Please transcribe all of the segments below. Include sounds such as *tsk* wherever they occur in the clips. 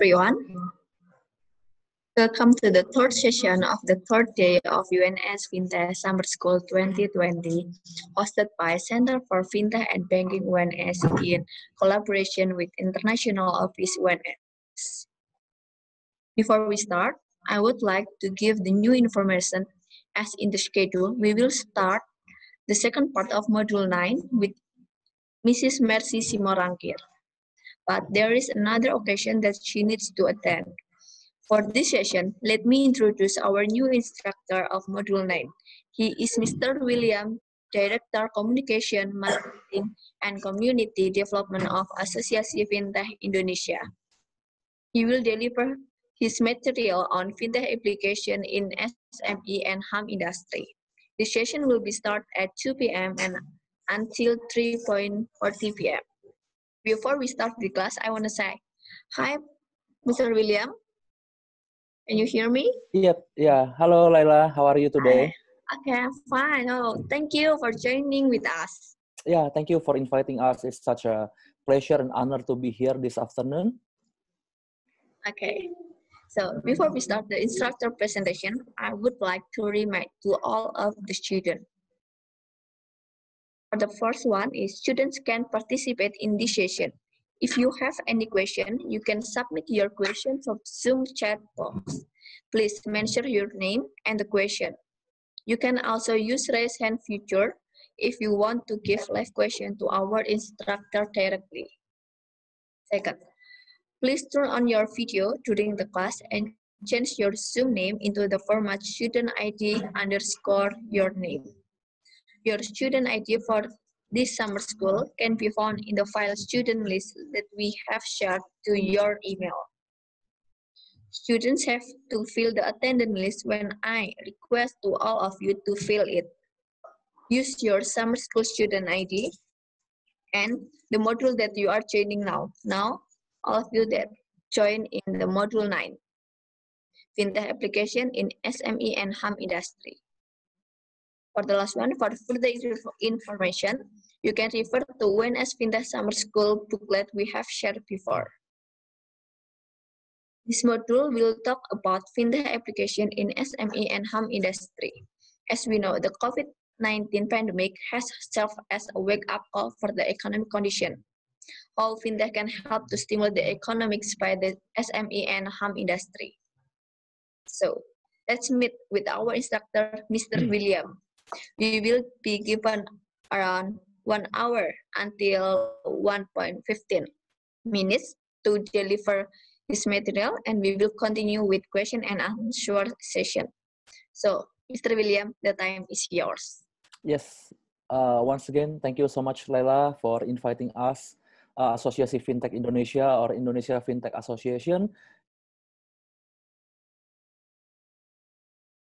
everyone. Welcome to the third session of the third day of UNS FinTech Summer School 2020, hosted by Center for FinTech and Banking UNS in collaboration with International Office UNS. Before we start, I would like to give the new information as in the schedule. We will start the second part of Module 9 with Mrs. Mercy Simorangkir but there is another occasion that she needs to attend. For this session, let me introduce our new instructor of Module 9. He is Mr. William, Director Communication, Marketing, and Community Development of Asosiasi Fintech Indonesia. He will deliver his material on fintech application in SME and Ham industry. The session will be start at 2 p.m. and until 3.40 p.m. Before we start the class, I want to say, hi, Mr. William. Can you hear me? Yep. Yeah. Hello, Laila. How are you today? Hi. Okay, fine. Oh, thank you for joining with us. Yeah, thank you for inviting us. It's such a pleasure and honor to be here this afternoon. Okay. So before we start the instructor presentation, I would like to remind to all of the students the first one is students can participate in this session. If you have any question, you can submit your question from Zoom chat box. Please mention your name and the question. You can also use raise hand feature if you want to give live question to our instructor directly. Second, please turn on your video during the class and change your Zoom name into the format student ID underscore your name. Your student ID for this summer school can be found in the file student list that we have shared to your email. Students have to fill the attendance list when I request to all of you to fill it. Use your summer school student ID and the module that you are joining now. Now, all of you that join in the module 9, FinTech application in SME and ham industry. For the last one, for further information, you can refer to UNS Pindah Summer School booklet we have shared before. This module will talk about FinTech application in SME and home industry. As we know, the COVID-19 pandemic has served as a wake-up call for the economic condition. How FinTech can help to stimulate the economics by the SME and home industry. So, let's meet with our instructor, Mr. Hmm. William. We will be given around one hour until 1.15 minutes to deliver this material and we will continue with question and answer session. So, Mr. William, the time is yours. Yes. Uh, once again, thank you so much, Leila, for inviting us, uh, Asosiasi Fintech Indonesia or Indonesia Fintech Association,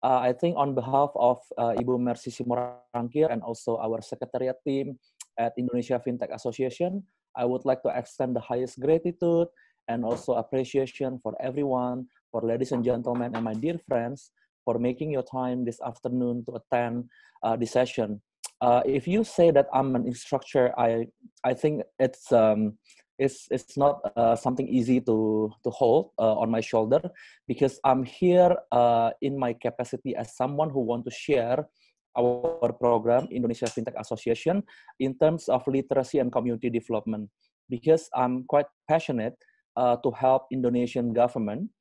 uh, I think on behalf of uh, Ibu Mercy Simorangkir and also our secretariat team at Indonesia FinTech Association, I would like to extend the highest gratitude and also appreciation for everyone, for ladies and gentlemen and my dear friends for making your time this afternoon to attend uh, this session. Uh, if you say that I'm an instructor, I I think it's um, it's it's not uh, something easy to to hold uh, on my shoulder because I'm here uh, in my capacity as someone who want to share our program Indonesia FinTech Association in terms of literacy and community development because I'm quite passionate uh, to help Indonesian government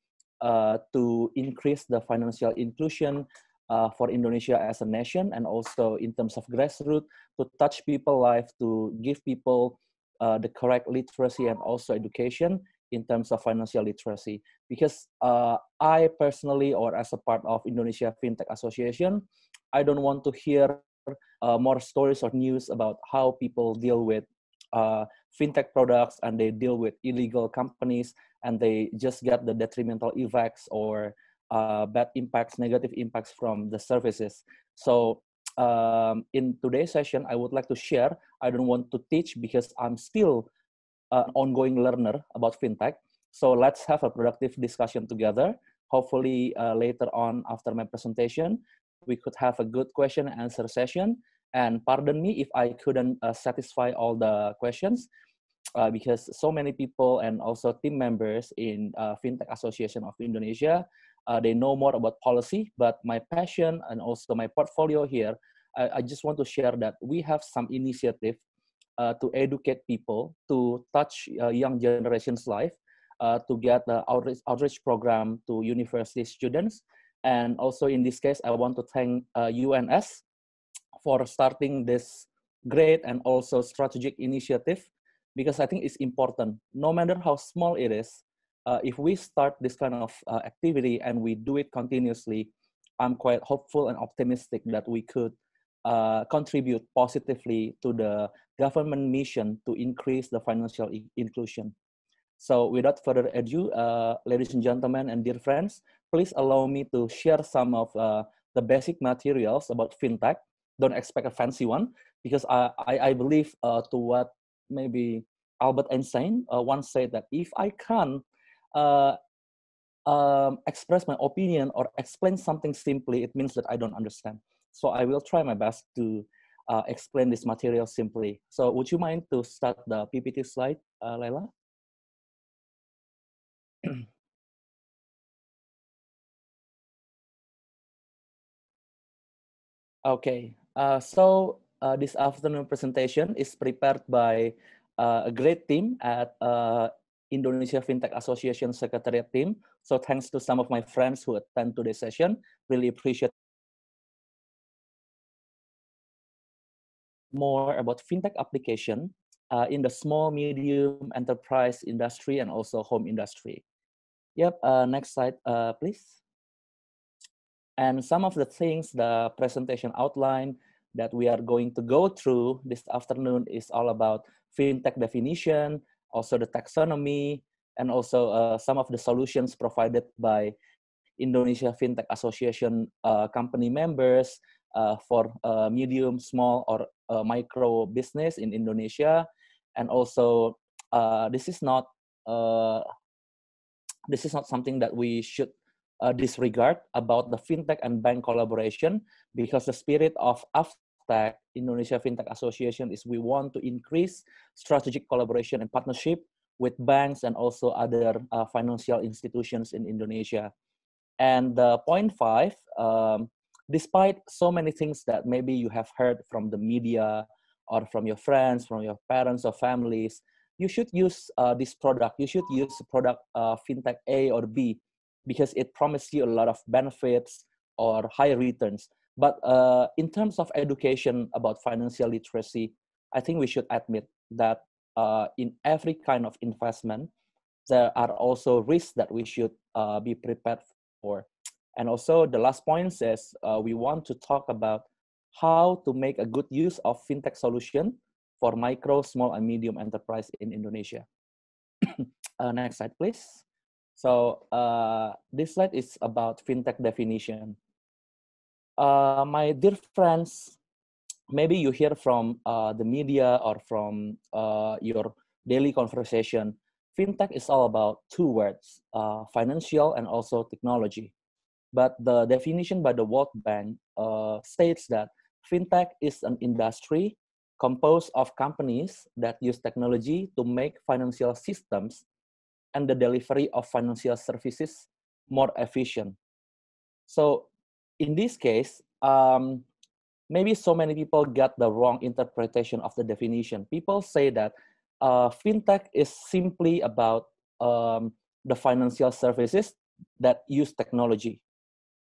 uh, to increase the financial inclusion uh, for Indonesia as a nation and also in terms of grassroots to touch people life to give people uh, the correct literacy and also education in terms of financial literacy because uh, i personally or as a part of indonesia fintech association i don't want to hear uh, more stories or news about how people deal with uh, fintech products and they deal with illegal companies and they just get the detrimental effects or uh, bad impacts negative impacts from the services so um, in today's session, I would like to share. I don't want to teach because I'm still an ongoing learner about fintech. So let's have a productive discussion together. Hopefully, uh, later on after my presentation, we could have a good question and answer session. And pardon me if I couldn't uh, satisfy all the questions uh, because so many people and also team members in uh, Fintech Association of Indonesia uh, they know more about policy, but my passion and also my portfolio here, I, I just want to share that we have some initiative uh, to educate people to touch uh, young generation's life, uh, to get the outreach, outreach program to university students. And also in this case, I want to thank UNS uh, for starting this great and also strategic initiative because I think it's important. No matter how small it is, uh, if we start this kind of uh, activity and we do it continuously, I'm quite hopeful and optimistic that we could uh, contribute positively to the government mission to increase the financial I- inclusion. So without further ado, uh, ladies and gentlemen and dear friends, please allow me to share some of uh, the basic materials about fintech. Don't expect a fancy one because I, I, I believe uh, to what maybe Albert Einstein once said that if I can uh, um, express my opinion or explain something simply, it means that I don't understand. So I will try my best to uh, explain this material simply. So would you mind to start the PPT slide, uh, Laila? *clears throat* okay, uh, so uh, this afternoon presentation is prepared by uh, a great team at uh, Indonesia FinTech Association Secretariat team. So thanks to some of my friends who attend today's session. Really appreciate more about FinTech application uh, in the small, medium enterprise industry and also home industry. Yep, uh, next slide, uh, please. And some of the things the presentation outline that we are going to go through this afternoon is all about FinTech definition, also the taxonomy, and also uh, some of the solutions provided by Indonesia FinTech Association uh, company members uh, for uh, medium, small, or uh, micro business in Indonesia. And also, uh, this is not this is not something that we should disregard about the fintech and bank collaboration because the spirit of aft fintech, Indonesia Fintech Association, is we want to increase strategic collaboration and partnership with banks and also other uh, financial institutions in Indonesia. And uh, point five, um, despite so many things that maybe you have heard from the media or from your friends, from your parents or families, you should use uh, this product. You should use product uh, fintech A or B because it promises you a lot of benefits or high returns. But uh, in terms of education about financial literacy, I think we should admit that uh, in every kind of investment, there are also risks that we should uh, be prepared for. And also, the last point says uh, we want to talk about how to make a good use of fintech solution for micro, small, and medium enterprise in Indonesia. *coughs* Uh, next slide, please. So uh, this slide is about fintech definition. Uh, my dear friends, maybe you hear from uh, the media or from uh, your daily conversation, fintech is all about two words, uh, financial and also technology. But the definition by the World Bank uh, states that fintech is an industry composed of companies that use technology to make financial systems and the delivery of financial services more efficient. So in this case, um, maybe so many people get the wrong interpretation of the definition. People say that uh, fintech is simply about um, the financial services that use technology.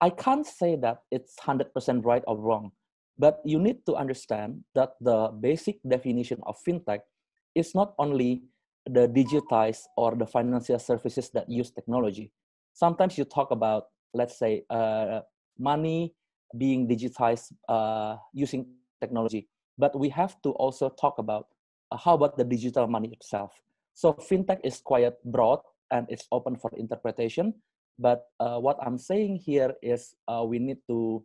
I can't say that it's 100% right or wrong, but you need to understand that the basic definition of fintech is not only the digitized or the financial services that use technology. Sometimes you talk about, let's say, uh, money being digitized uh, using technology. But we have to also talk about uh, how about the digital money itself. So fintech is quite broad and it's open for interpretation. But uh, what I'm saying here is uh, we need to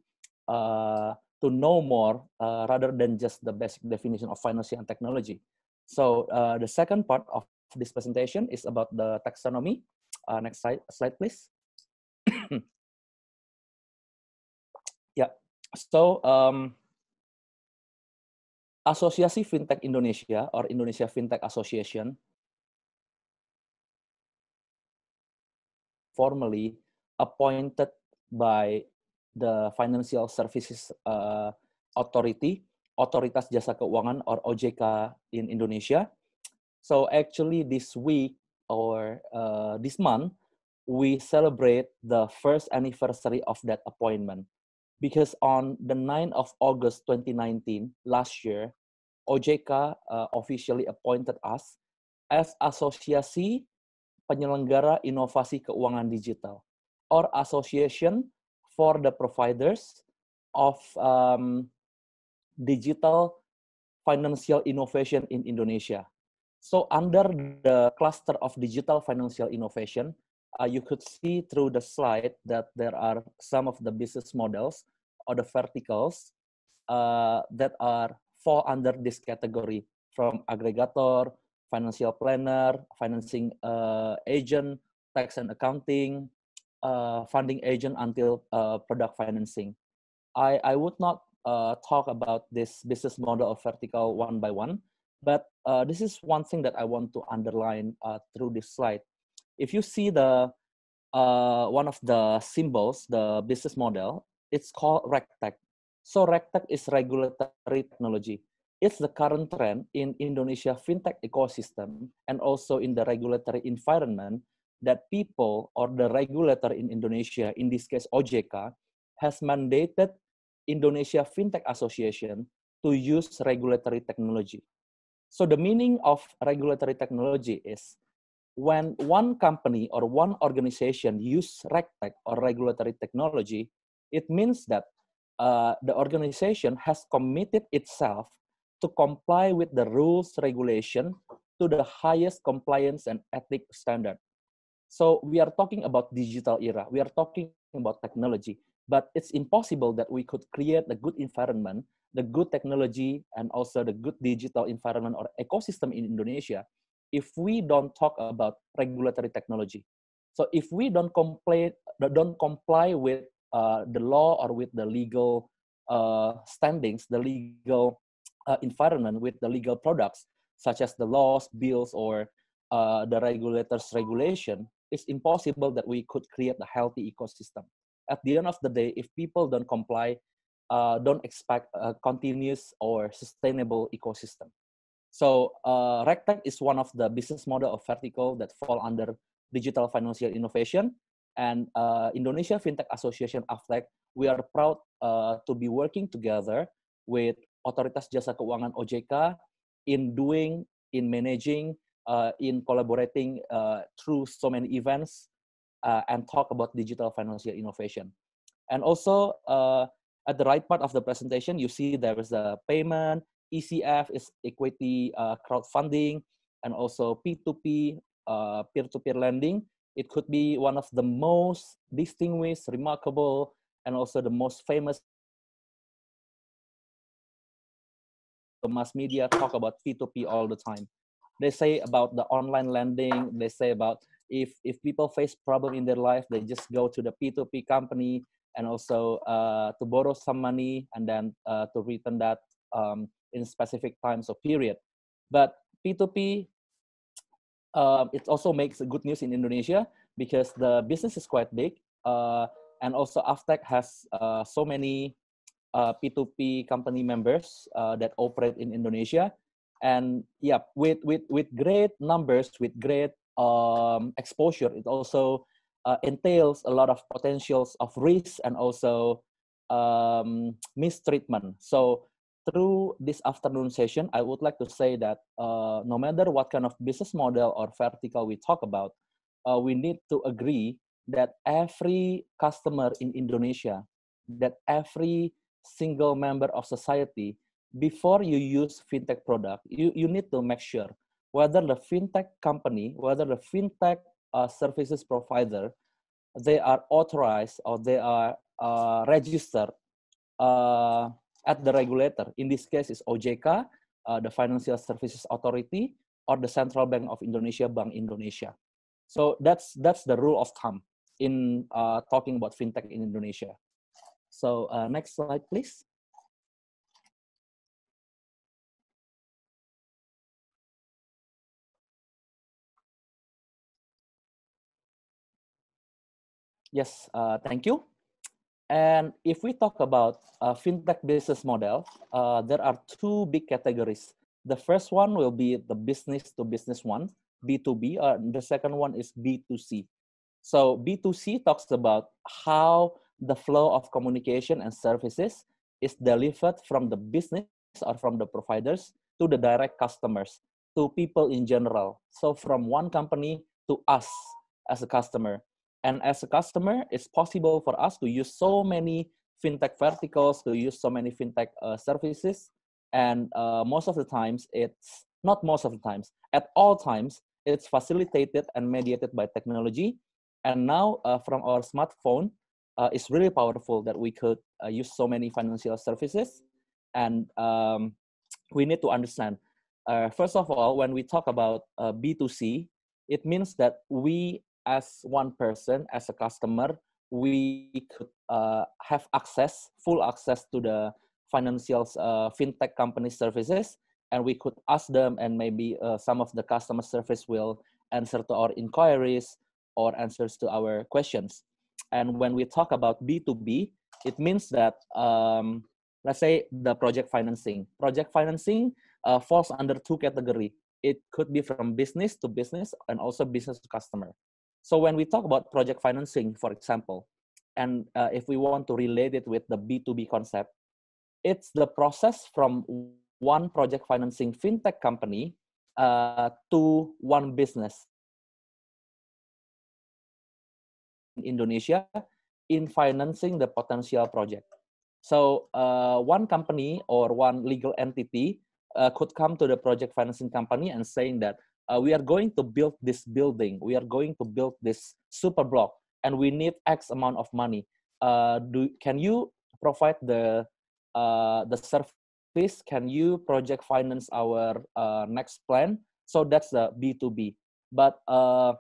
uh, to know more uh, rather than just the basic definition of financial and technology. So the second part of this presentation is about the taxonomy. next slide, slide, please. Ya, so um, Asosiasi Fintech Indonesia or Indonesia Fintech Association, formally appointed by the Financial Services uh, Authority, Otoritas Jasa Keuangan or OJK in Indonesia. So actually this week or uh, this month, we celebrate the first anniversary of that appointment. because on the 9th of August 2019, last year, OJK uh, officially appointed us as Asosiasi Penyelenggara Inovasi Keuangan Digital or Association for the Providers of um, Digital Financial Innovation in Indonesia. So under the cluster of digital financial innovation, uh, you could see through the slide that there are some of the business models or the verticals uh, that are fall under this category from aggregator, financial planner, financing uh, agent, tax and accounting, uh, funding agent until uh, product financing. I, I would not uh, talk about this business model or vertical one by one, but uh, this is one thing that I want to underline through this slide if you see the uh, one of the symbols, the business model, it's called RegTech. So RegTech is regulatory technology. It's the current trend in Indonesia fintech ecosystem and also in the regulatory environment that people or the regulator in Indonesia, in this case OJK, has mandated Indonesia Fintech Association to use regulatory technology. So the meaning of regulatory technology is when one company or one organization use RegTech or regulatory technology, it means that uh, the organization has committed itself to comply with the rules regulation to the highest compliance and ethic standard. So we are talking about digital era. We are talking about technology, but it's impossible that we could create a good environment, the good technology, and also the good digital environment or ecosystem in Indonesia if we don't talk about regulatory technology. So if we don't comply, don't comply with uh, the law or with the legal uh, standings, the legal uh, environment, with the legal products, such as the laws, bills, or uh, the regulators' regulation, it's impossible that we could create a healthy ecosystem. At the end of the day, if people don't comply, uh, don't expect a continuous or sustainable ecosystem. So uh, RegTech is one of the business model of vertical that fall under digital financial innovation. And uh, Indonesia FinTech Association AFTEC, we are proud uh, to be working together with Otoritas Jasa Keuangan OJK in doing, in managing, uh, in collaborating uh, through so many events uh, and talk about digital financial innovation. And also uh, at the right part of the presentation, you see there is a payment, ECF is equity uh, crowdfunding, and also P2P, uh, peer-to-peer lending. It could be one of the most distinguished, remarkable, and also the most famous the mass media talk about P2P all the time. They say about the online lending, they say about if, if people face problem in their life, they just go to the P2P company and also uh, to borrow some money and then uh, to return that um, in specific times or period. But P2P, *tsk* uh, um, it also makes good news in Indonesia because the business is quite big. Uh, and also Aftec has uh, so many P2P uh, company members uh, that operate in Indonesia. And yeah, with, with, with great numbers, with great um, exposure, it also uh, entails a lot of potentials of risk and also um, *tsk* mistreatment. So through this afternoon session, I would like to say that uh, no matter what kind of business model or vertical we talk about, uh, we need to agree that every customer in Indonesia, that every single member of society, before you use fintech product, you, you need to make sure whether the fintech company, whether the fintech uh, services provider, they are authorized or they are uh, registered uh, at the regulator. In this case, is OJK, uh, the Financial Services Authority, or the Central Bank of Indonesia, Bank Indonesia. So that's that's the rule of thumb in uh, talking about fintech in Indonesia. So uh, next slide, please. Yes, uh, thank you. And if we talk about fintech business model, uh, there are two big categories. The first one will be the business to business one, B2B, uh, the second one is B2C. So B2C talks about how the flow of communication and services is delivered from the business or from the providers to the direct customers, to people in general. So from one company to us as a customer. And as a customer, it's possible for us to use so many fintech verticals, to use so many fintech uh, services. And uh, most of the times, it's not most of the times, at all times, it's facilitated and mediated by technology. And now, uh, from our smartphone, uh, it's really powerful that we could uh, use so many financial services. And um, we need to understand uh, first of all, when we talk about uh, B2C, it means that we as one person, as a customer, we could uh, have access, full access to the financial uh, fintech company services, and we could ask them, and maybe uh, some of the customer service will answer to our inquiries or answers to our questions. And when we talk about B2B, it means that, um, let's say, the project financing. Project financing uh, falls under two category. It could be from business to business and also business to customer. So when we talk about project financing, for example, and uh, if we want to relate it with the B2B concept, it's the process from one project financing fintech company uh, to one business in Indonesia in financing the potential project. So uh, one company or one legal entity uh, could come to the project financing company and saying that uh, we are going to build this building we are going to build this super block and we need x amount of money uh, do can you provide the uh, the service can you project finance our uh, next plan so that's the b2b but uh,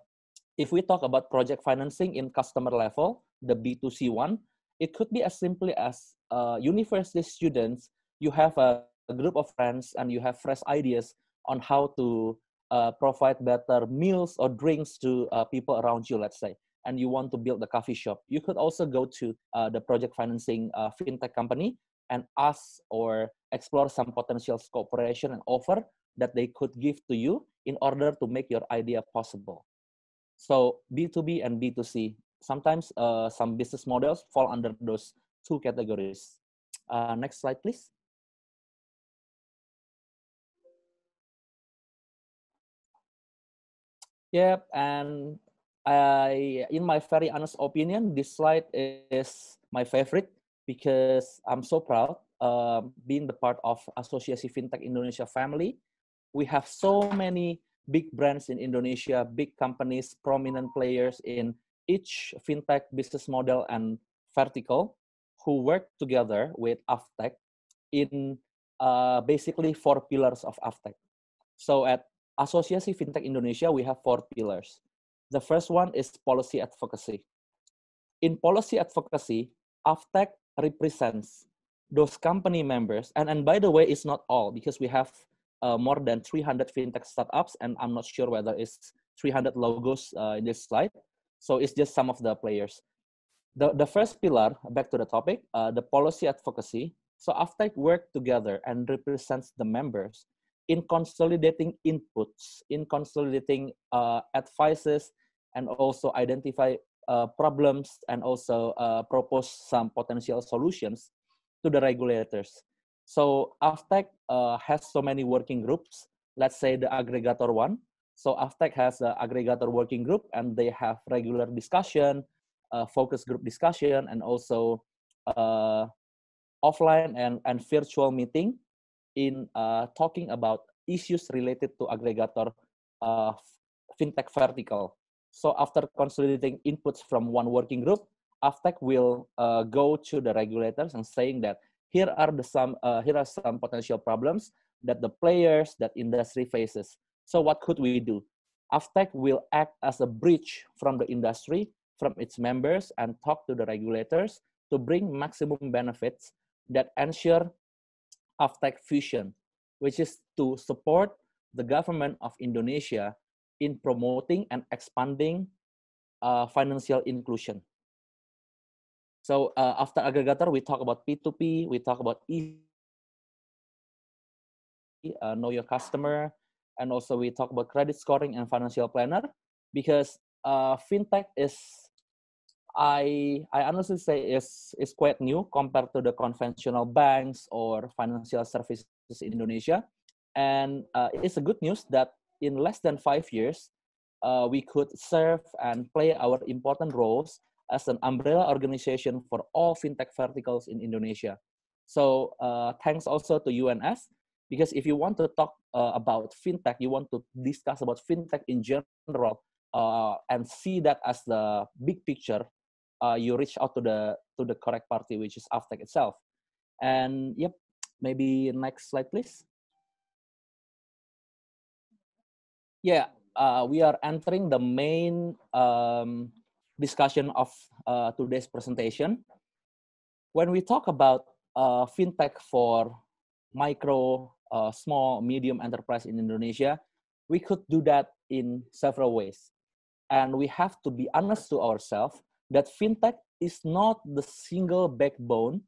if we talk about project financing in customer level the b2c one it could be as simply as uh, university students you have a, a group of friends and you have fresh ideas on how to uh, provide better meals or drinks to uh, people around you, let's say, and you want to build a coffee shop, you could also go to uh, the project financing fintech company and ask or explore some potential cooperation and offer that they could give to you in order to make your idea possible. So B2B and B2C, sometimes uh, some business models fall under those two categories. Uh, next slide, please. Yep, and I, in my very honest opinion, this slide is my favorite because I'm so proud uh, being the part of Asosiasi Fintech Indonesia family. We have so many big brands in Indonesia, big companies, prominent players in each fintech business model and vertical who work together with Aftech in uh, basically four pillars of Aftech. So at Asosiasi Fintech Indonesia, we have four pillars. The first one is policy advocacy. In policy advocacy, AFTEC represents those company members, and, and by the way, it's not all because we have uh, more than 300 fintech startups, and I'm not sure whether it's 300 logos uh, in this slide. So it's just some of the players. The, the first pillar, back to the topic, uh, the policy advocacy. So AFTEC work together and represents the members in consolidating inputs, in consolidating uh, advices, and also identify uh, problems and also uh, propose some potential solutions to the regulators. So AFTEC uh, has so many working groups. Let's say the aggregator one. So AFTEC has an aggregator working group, and they have regular discussion, uh, focus group discussion, and also uh, offline and, and virtual meeting in uh, talking about issues related to aggregator uh, fintech vertical. So after consolidating inputs from one working group, AFTEC will uh, go to the regulators and saying that here are the some uh, here are some potential problems that the players that industry faces. So what could we do? AFTEC will act as a bridge from the industry, from its members, and talk to the regulators to bring maximum benefits that ensure Tech Fusion, which is to support the government of Indonesia in promoting and expanding uh, financial inclusion. So uh, after aggregator, we talk about P2P, we talk about e uh, know your customer, and also we talk about credit scoring and financial planner because uh, fintech is I I honestly say is is quite new compared to the conventional banks or financial services in Indonesia, and uh, it's a good news that in less than five years, uh, we could serve and play our important roles as an umbrella organization for all fintech verticals in Indonesia. So uh, thanks also to UNS because if you want to talk uh, about fintech, you want to discuss about fintech in general, uh, and see that as the big picture, uh, you reach out to the to the correct party, which is Avtec itself. And yep, maybe next slide, please. Yeah, uh, we are entering the main um, discussion of uh, today's presentation. When we talk about uh, fintech for micro, uh, small, medium enterprise in Indonesia, we could do that in several ways. And we have to be honest to ourselves that fintech is not the single backbone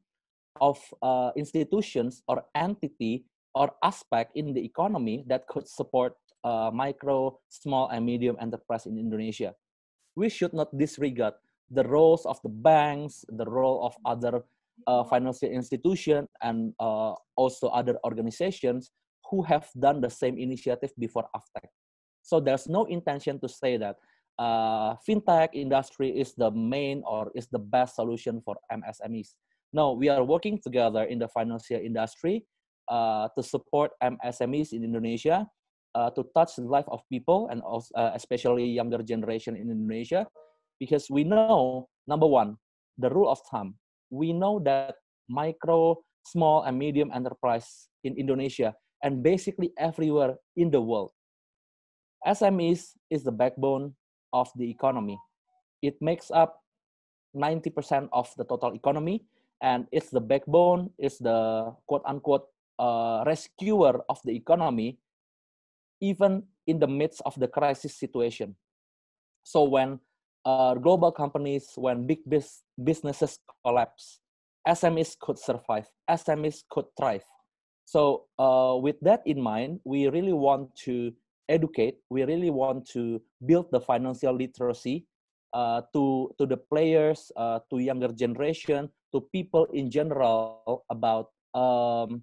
of uh, institutions or entity or aspect in the economy that could support uh, micro, small, and medium enterprise in Indonesia. We should not disregard the roles of the banks, the role of other uh, financial institutions, and uh, also other organizations who have done the same initiative before AFTEC. So there's no intention to say that uh, fintech industry is the main or is the best solution for MSMEs. Now we are working together in the financial industry uh, to support MSMEs in Indonesia uh, to touch the life of people and also, uh, especially younger generation in Indonesia, because we know number one, the rule of thumb. We know that micro, small, and medium enterprise in Indonesia and basically everywhere in the world SMEs is the backbone of the economy. It makes up 90% of the total economy, and it's the backbone, it's the quote unquote uh, rescuer of the economy, even in the midst of the crisis situation. So when uh, global companies, when big businesses collapse, SMEs could survive, SMEs could thrive. So uh, with that in mind, we really want to educate. We really want to build the financial literacy uh, to to the players, uh, to younger generation, to people in general about um,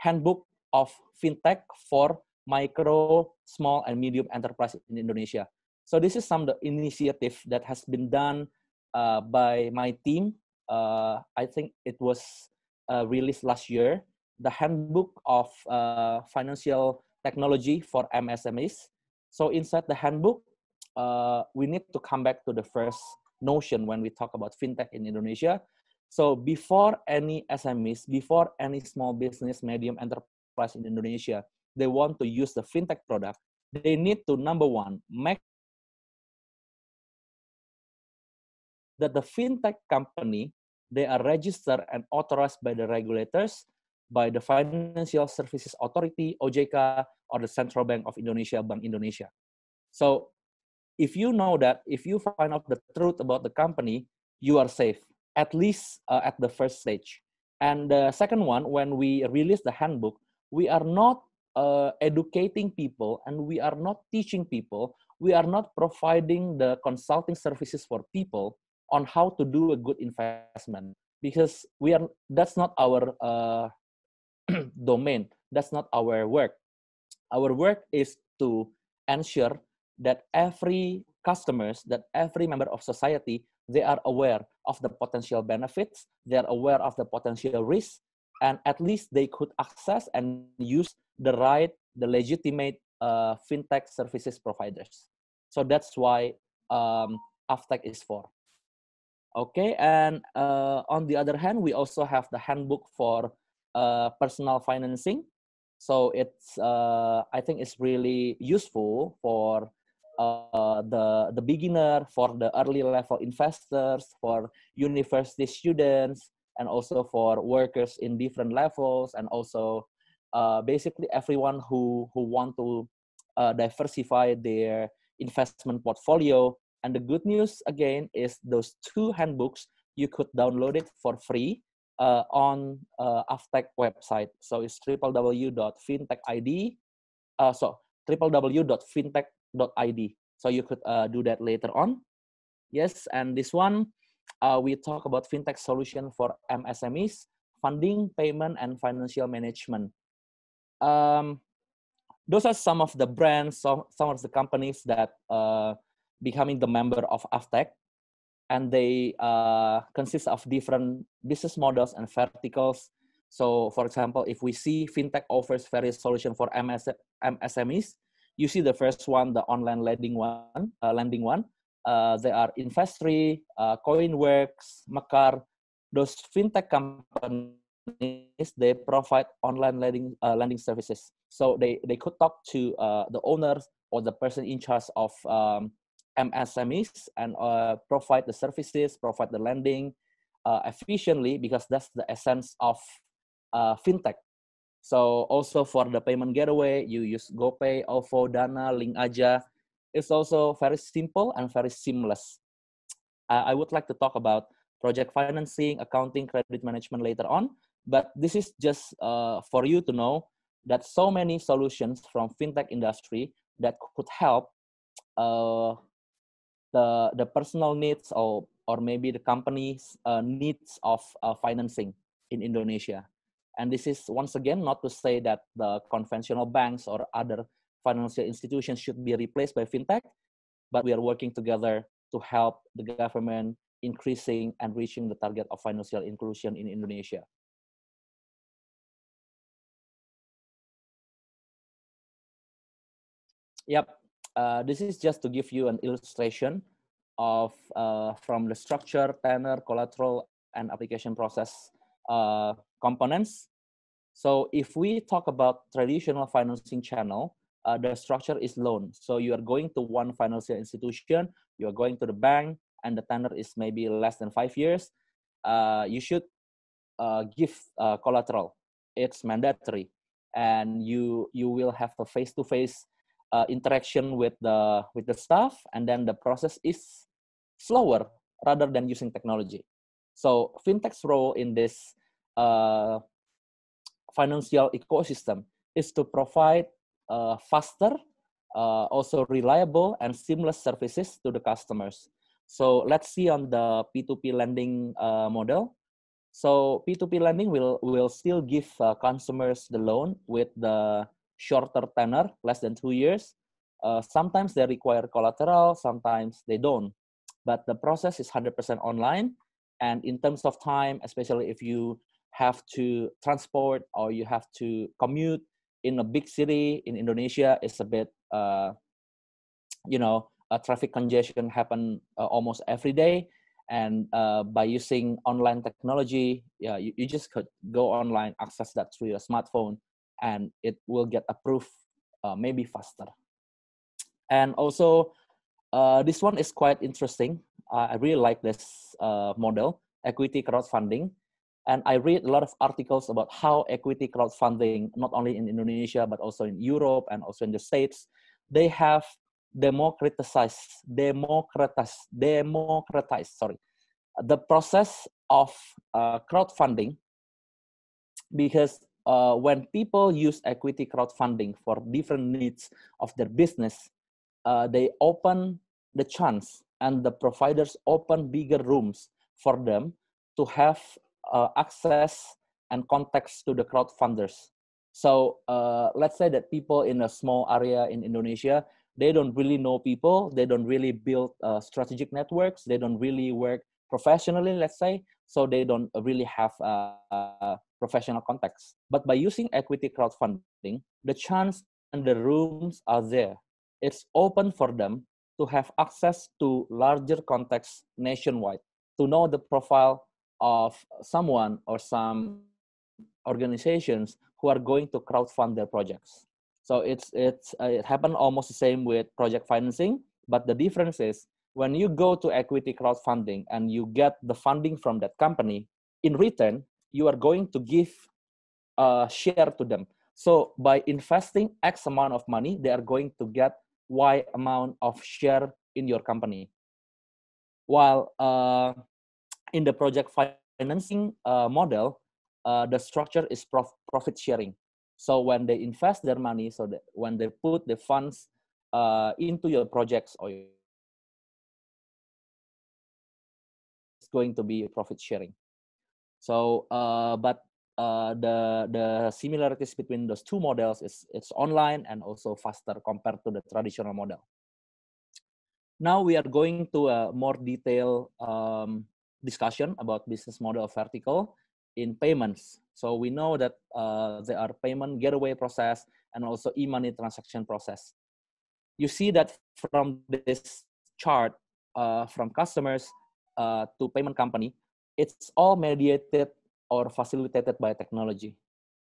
handbook of fintech for micro, small, and medium enterprise in Indonesia. So this is some the initiative that has been done uh, by my team. Uh, I think it was uh, released last year. The handbook of uh, financial technology for MSMEs. So inside the handbook, uh, we need to come back to the first notion when we talk about fintech in Indonesia. So before any SMEs, before any small business, medium enterprise in Indonesia, they want to use the fintech product, they need to number one, make that the fintech company they are registered and authorized by the regulators by the Financial Services Authority, OJK, or the Central Bank of Indonesia, Bank Indonesia. So if you know that, if you find out the truth about the company, you are safe, at least uh, at the first stage. And the second one, when we release the handbook, we are not uh, educating people and we are not teaching people, we are not providing the consulting services for people on how to do a good investment because we are that's not our uh, *clears throat* domain. That's not our work. Our work is to ensure that every customers, that every member of society, they are aware of the potential benefits, they are aware of the potential risks, and at least they could access and use the right, the legitimate uh, fintech services providers. So that's why um, AFTEC is for. Okay, and uh, on the other hand, we also have the handbook for uh, personal financing. So it's uh, I think it's really useful for uh, the the beginner, for the early level investors, for university students, and also for workers in different levels, and also uh, basically everyone who who want to uh, diversify their investment portfolio. And the good news again is those two handbooks you could download it for free uh, on uh, Aftech website. So it's www.fintechid. Uh, so www.fintech.id. So you could uh, do that later on. Yes, and this one uh, we talk about fintech solution for MSMEs, funding, payment, and financial management. Um, those are some of the brands, some of the companies that uh, becoming the member of Aftech and they uh, consist of different business models and verticals. So, for example, if we see fintech offers various solutions for MS, MSMEs, you see the first one, the online lending one. Uh, lending one. Uh, there are Investree, uh, CoinWorks, Makar. Those fintech companies they provide online lending uh, lending services. So they they could talk to uh, the owners or the person in charge of um, MSMEs and uh, provide the services, provide the lending uh, efficiently because that's the essence of uh, fintech. So also for the payment gateway, you use GoPay, OVO, Dana, LinkAja. It's also very simple and very seamless. Uh, I would like to talk about project financing, accounting, credit management later on, but this is just uh, for you to know that so many solutions from fintech industry that could help uh, the the personal needs or or maybe the company's uh, needs of uh, financing in Indonesia. And this is once again not to say that the conventional banks or other financial institutions should be replaced by fintech, but we are working together to help the government increasing and reaching the target of financial inclusion in Indonesia. Yep, uh, this is just to give you an illustration of uh, from the structure, tenor, collateral, and application process uh, components. So if we talk about traditional financing channel, uh, the structure is loan. So you are going to one financial institution, you are going to the bank, and the tenor is maybe less than five years. Uh, you should give collateral. It's mandatory, and you you will have a face-to-face face to face uh, interaction with the with the staff and then the process is slower rather than using technology so fintech's role in this uh, financial ecosystem is to provide uh, faster uh, also reliable and seamless services to the customers so let's see on the p2p lending uh, model so p2p lending will will still give uh, consumers the loan with the shorter tenor, less than two years. Uh, sometimes they require collateral, sometimes they don't. But the process is 100% online. And in terms of time, especially if you have to transport or you have to commute in a big city in Indonesia, it's a bit, uh, you know, a traffic congestion happen uh, almost every day. And uh, by using online technology, yeah, you, you just could go online, access that through your smartphone, and it will get approved uh, maybe faster. And also, uh, this one is quite interesting. I really like this uh, model, equity crowdfunding. And I read a lot of articles about how equity crowdfunding, not only in Indonesia, but also in Europe and also in the States, they have democratized, democratized, democratized, sorry, the process of uh, crowdfunding because uh, when people use equity crowdfunding for different needs of their business, uh, they open the chance and the providers open bigger rooms for them to have uh, access and contacts to the crowd funders. So uh, let's say that people in a small area in Indonesia, they don't really know people, they don't really build uh, strategic networks, they don't really work professionally, let's say, so they don't really have uh, professional context. But by using equity crowdfunding, the chance and the rooms are there. It's open for them to have access to larger contexts nationwide, to know the profile of someone or some organizations who are going to crowdfund their projects. So it's, it's, uh, it happened almost the same with project financing, but the difference is when you go to equity crowdfunding and you get the funding from that company, in return, you are going to give a share to them. So by investing X amount of money, they are going to get Y amount of share in your company. While uh, in the project financing uh, model, uh, the structure is prof profit sharing. So when they invest their money, so that when they put the funds uh, into your projects or it's going to be profit sharing. So, uh, but uh, the the similarities between those two models is it's online and also faster compared to the traditional model. Now we are going to a more detailed um, discussion about business model of vertical in payments. So we know that uh, there are payment gateway process and also e-money transaction process. You see that from this chart uh, from customers uh, to payment company, it's all mediated or facilitated by technology.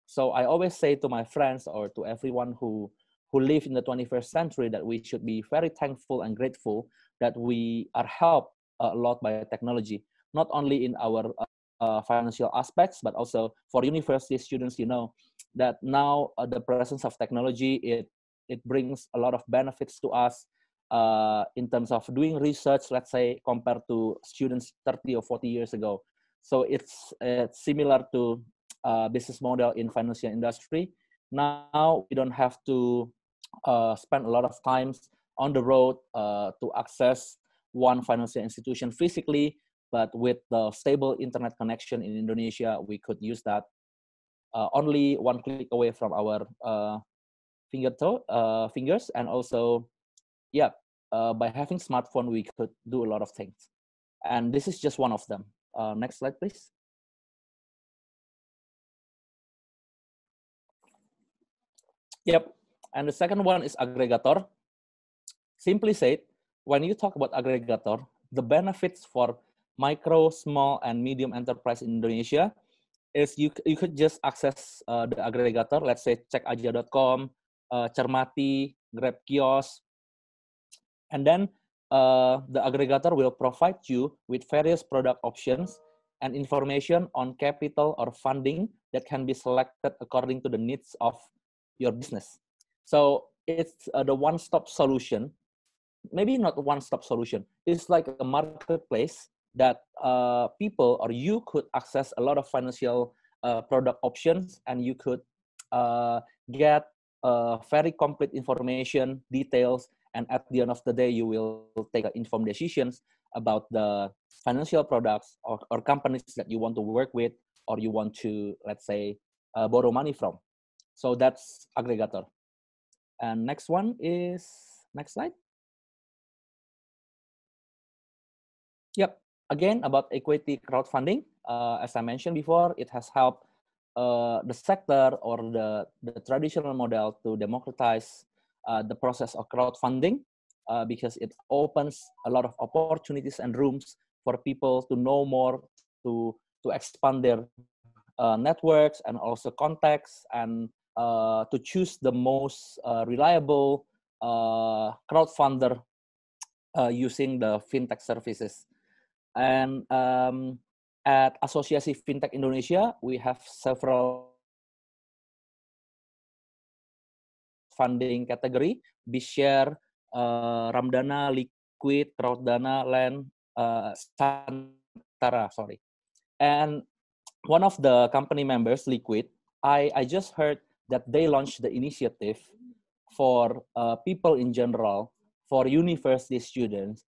So I always say to my friends or to everyone who who live in the 21st century that we should be very thankful and grateful that we are helped a lot by technology, not only in our uh, financial aspects, but also for university students, you know, that now uh, the presence of technology, it, it brings a lot of benefits to us uh, in terms of doing research, let's say compared to students 30 or 40 years ago. So it's, it's uh, similar to uh, business model in financial industry. Now we don't have to uh, spend a lot of times on the road uh, to access one financial institution physically, but with the stable internet connection in Indonesia, we could use that uh, only one click away from our finger toe, fingers and also yeah, uh, by having smartphone, we could do a lot of things. And this is just one of them. Uh, next slide, please. Yep. And the second one is aggregator. Simply said, when you talk about aggregator, the benefits for micro, small, and medium enterprise in Indonesia is you, you could just access uh, the aggregator, let's say checkaja.com, uh, Cermati, Grab Kiosk, and then uh, the aggregator will provide you with various product options and information on capital or funding that can be selected according to the needs of your business. So it's uh, the one-stop solution. Maybe not one-stop solution. It's like a marketplace that uh, people or you could access a lot of financial uh, product options and you could uh, get uh, very complete information, details, and at the end of the day you will take informed decisions about the financial products or, or companies that you want to work with or you want to let's say uh, borrow money from so that's aggregator and next one is next slide yep again about equity crowdfunding uh, as i mentioned before it has helped uh, the sector or the, the traditional model to democratize uh, the process of crowdfunding uh, because it opens a lot of opportunities and rooms for people to know more, to, to expand their uh, networks and also contacts and to choose the most reliable crowdfunder using the fintech services. And um, at Associative Fintech Indonesia, we have several funding category, BizShare, uh, eh, Ramdana, Liquid, Rodana, Land, uh, Santara, sorry. And one of the company members, Liquid, I, I just heard that they launched the initiative for uh, people in general, for university students,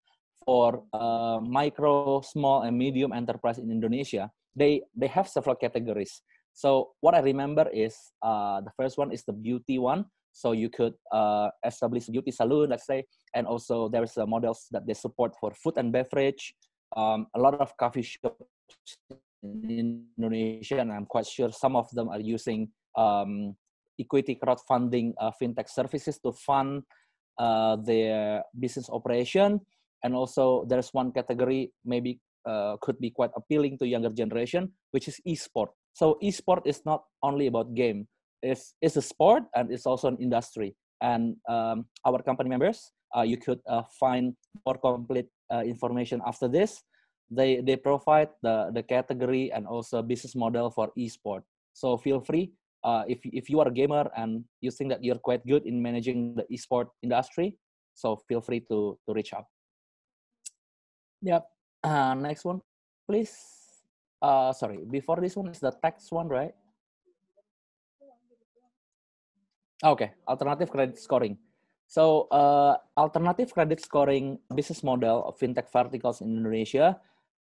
for uh, micro, small, and medium enterprise in Indonesia. They, they have several categories. So what I remember is uh, the first one is the beauty one. So you could uh, establish beauty salon, let's say, and also there's models that they support for food and beverage. Um, a lot of coffee shops in Indonesia, and I'm quite sure some of them are using um, equity crowdfunding uh, fintech services to fund uh, their business operation. And also, there's one category maybe uh, could be quite appealing to younger generation, which is esport. So esport is not only about game it's it's a sport and it's also an industry. And um, our company members, uh, you could uh, find more complete uh, information after this. They they provide the the category and also business model for esport. So feel free uh, if if you are a gamer and you think that you're quite good in managing the esport industry. So feel free to to reach out. Yep. Uh, next one, please. Uh, sorry, before this one is the text one, right? Ah, oke, okay. alternative credit scoring. So, uh, eh, alternative credit scoring business model of fintech verticals in Indonesia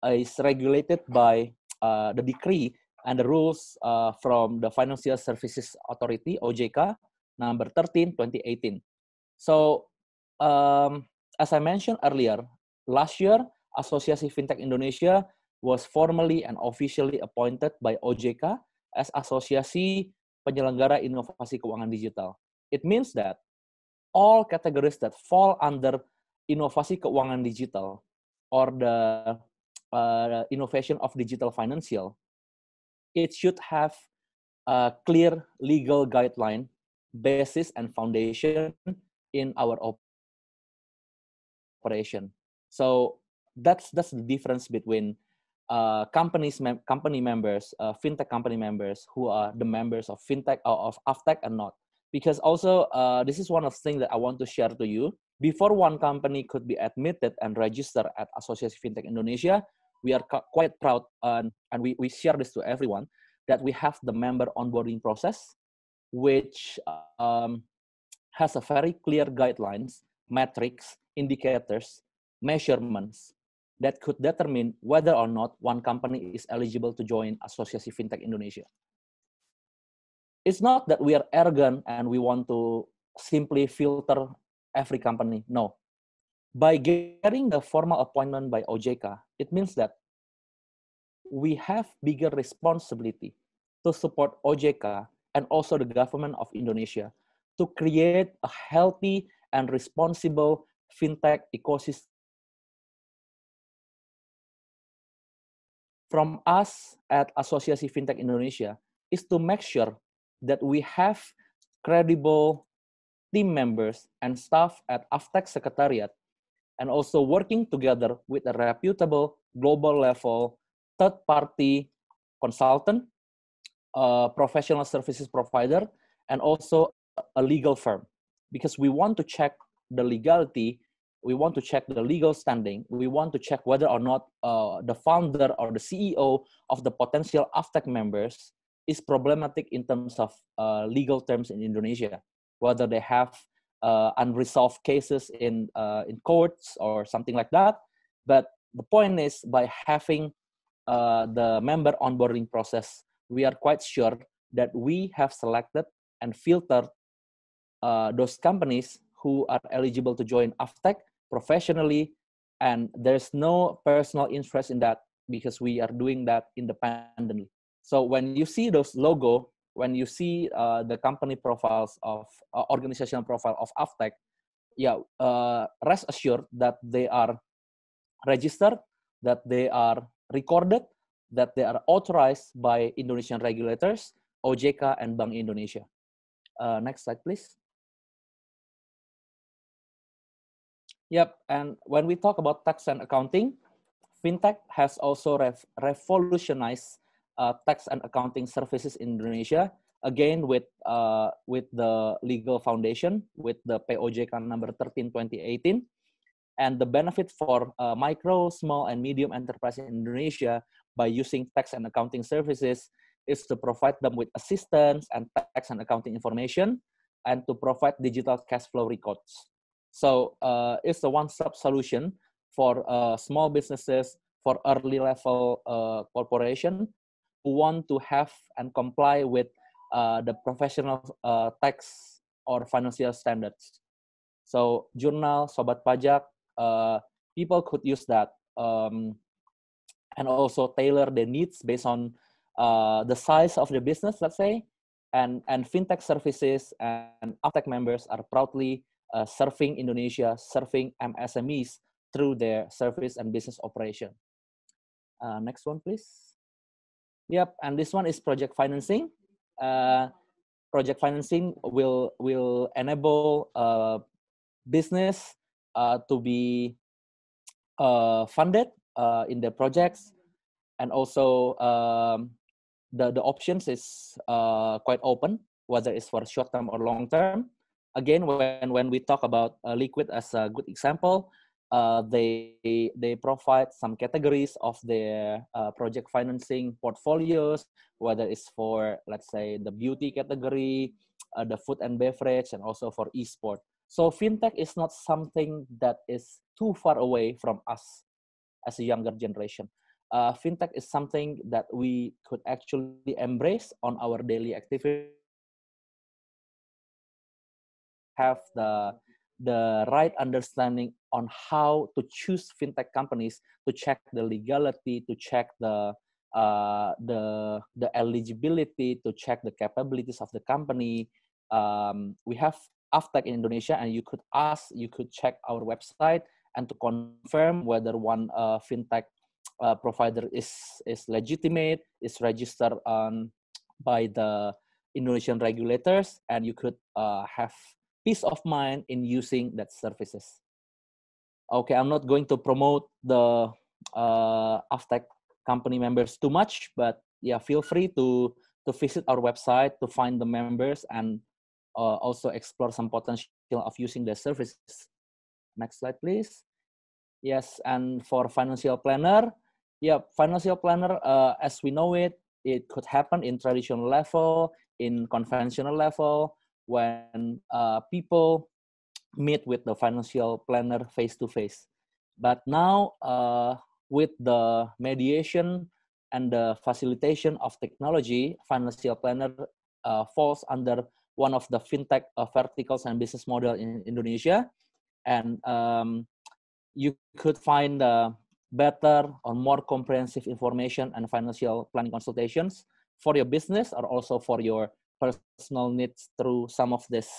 is regulated by uh, the decree and the rules uh, from the Financial Services Authority (OJK) number 13 2018. So, um, as I mentioned earlier, last year Asosiasi Fintech Indonesia was formally and officially appointed by OJK as Asosiasi penyelenggara inovasi keuangan digital. It means that all categories that fall under inovasi keuangan digital or the uh, innovation of digital financial, it should have a clear legal guideline, basis, and foundation in our operation. So that's that's the difference between uh, companies mem company members, uh, fintech company members who are the members of fintech or uh, of aftech or not. Because also uh, this is one of things that I want to share to you. Before one company could be admitted and registered at Association Fintech Indonesia, we are quite proud and, and we, we share this to everyone that we have the member onboarding process, which um, has a very clear guidelines, metrics, indicators, measurements that could determine whether or not one company is eligible to join Asosiasi Fintech Indonesia. It's not that we are arrogant and we want to simply filter every company. No. By getting the formal appointment by OJK, it means that we have bigger responsibility to support OJK and also the government of Indonesia to create a healthy and responsible fintech ecosystem from us at Asosiasi Fintech Indonesia is to make sure that we have credible team members and staff at Aftech Secretariat and also working together with a reputable global level third party consultant, a professional services provider, and also a legal firm because we want to check the legality we want to check the legal standing we want to check whether or not uh, the founder or the ceo of the potential aftec members is problematic in terms of uh, legal terms in indonesia whether they have uh, unresolved cases in uh, in courts or something like that but the point is by having uh, the member onboarding process we are quite sure that we have selected and filtered uh, those companies who are eligible to join AFTEC professionally and there's no personal interest in that because we are doing that independently so when you see those logo when you see uh, the company profiles of uh, organizational profile of aftech yeah uh, rest assured that they are registered that they are recorded that they are authorized by indonesian regulators ojk and bank indonesia uh, next slide please Yep, and when we talk about tax and accounting, fintech has also rev revolutionized uh, tax and accounting services in Indonesia. Again, with uh, with the legal foundation, with the POJK number 13 2018, and the benefit for uh, micro, small, and medium enterprise in Indonesia by using tax and accounting services is to provide them with assistance and tax and accounting information, and to provide digital cash flow records. So uh, it's a one-stop solution for uh, small businesses, for early level uh, corporation who want to have and comply with uh, the professional uh, tax or financial standards. So journal, sobat pajak, uh, people could use that um, and also tailor their needs based on uh, the size of the business, let's say, and, and fintech services and, Aftech members are proudly uh, serving Indonesia, serving MSMEs through their service and business operation. Uh, next one, please. Yep, and this one is project financing. Uh, project financing will will enable uh, business uh, to be uh, funded uh, in their projects, and also um, the the options is quite open, whether it's for short term or long term again, when, when we talk about uh, liquid as a good example, uh, they they provide some categories of their uh, project financing portfolios, whether it's for let's say the beauty category, uh, the food and beverage, and also for esport. So fintech is not something that is too far away from us as a younger generation. Uh, fintech is something that we could actually embrace on our daily activities have the the right understanding on how to choose fintech companies to check the legality, to check the uh, the the eligibility, to check the capabilities of the company. Um, we have Aftech in Indonesia, and you could ask, you could check our website and to confirm whether one uh, fintech uh, provider is is legitimate, is registered um, by the Indonesian regulators, and you could uh, have peace of mind in using that services. Okay, I'm not going to promote the uh, Aftec company members too much, but yeah, feel free to to visit our website to find the members and uh, also explore some potential of using the services. Next slide, please. Yes, and for financial planner, yeah, financial planner, uh, as we know it, it could happen in traditional level, in conventional level, when uh, people meet with the financial planner face to face. But now, uh, with the mediation and the facilitation of technology, financial planner uh, falls under one of the fintech uh, verticals and business model in Indonesia, and um, you could find uh, better or more comprehensive information and financial planning consultations for your business or also for your personal needs through some of these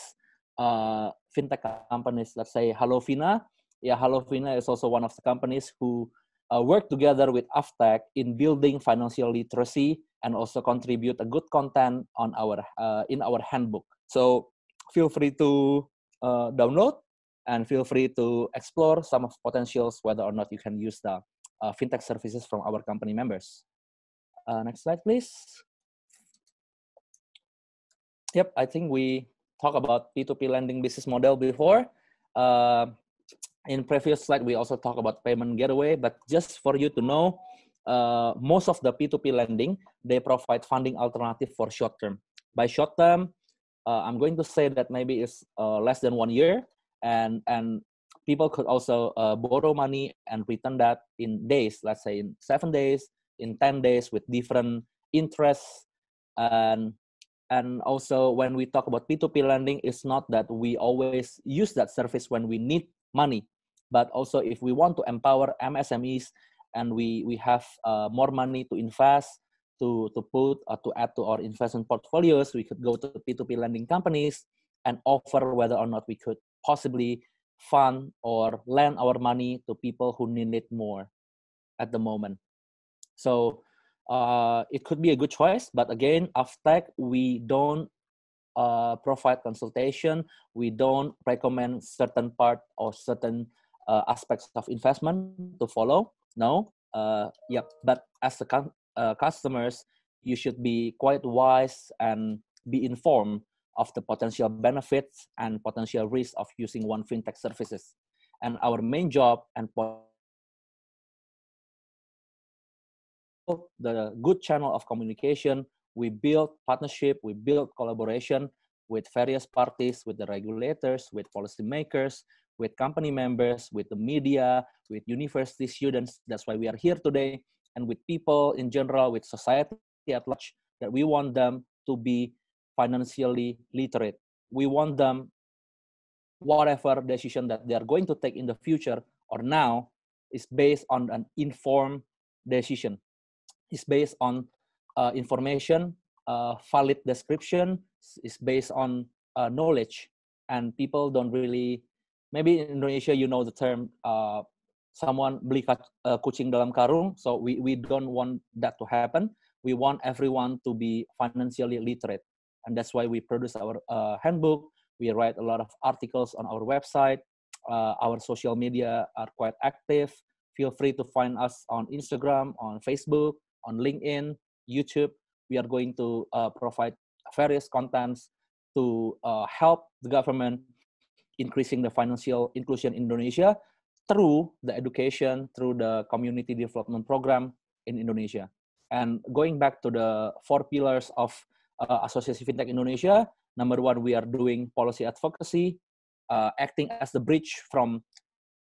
uh, fintech companies. Let's say Halofina. Yeah, Halofina is also one of the companies who uh, work together with AFTEC in building financial literacy and also contribute a good content on our uh, in our handbook. So feel free to uh, download and feel free to explore some of potentials whether or not you can use the uh, fintech services from our company members. Uh, next slide, please yep, I think we talked about P2P lending business model before. Uh, in previous slide, we also talked about payment gateway, but just for you to know, uh, most of the P2P lending, they provide funding alternative for short term. By short term, uh, I'm going to say that maybe it's uh, less than one year, and and people could also uh, borrow money and return that in days, let's say in seven days, in ten days, with different interests, and and also when we talk about p2p lending it's not that we always use that service when we need money but also if we want to empower msmes and we we have uh, more money to invest to to put or uh, to add to our investment portfolios we could go to p2p lending companies and offer whether or not we could possibly fund or lend our money to people who need it more at the moment so uh, it could be a good choice. But again, Aftec, we don't uh, provide consultation. We don't recommend certain part or certain uh, aspects of investment to follow. No. Uh, yep. But as the con- uh, customers, you should be quite wise and be informed of the potential benefits and potential risks of using one fintech services. And our main job and the good channel of communication. We build partnership, we build collaboration with various parties, with the regulators, with policymakers, with company members, with the media, with university students. That's why we are here today, and with people in general, with society at large, that we want them to be financially literate. We want them, whatever decision that they are going to take in the future or now, is based on an informed decision is based on uh, information, uh, valid description, is based on uh, knowledge, and people don't really. Maybe in Indonesia, you know the term uh, someone beli uh, kucing dalam karung. So we we don't want that to happen. We want everyone to be financially literate, and that's why we produce our uh, handbook. We write a lot of articles on our website. our social media are quite active feel free to find us on Instagram, on Facebook, on LinkedIn, YouTube. We are going to uh, provide various contents to uh, help the government increasing the financial inclusion in Indonesia through the education, through the community development program in Indonesia. And going back to the four pillars of uh, Association FinTech Indonesia, number one, we are doing policy advocacy, uh, acting as the bridge from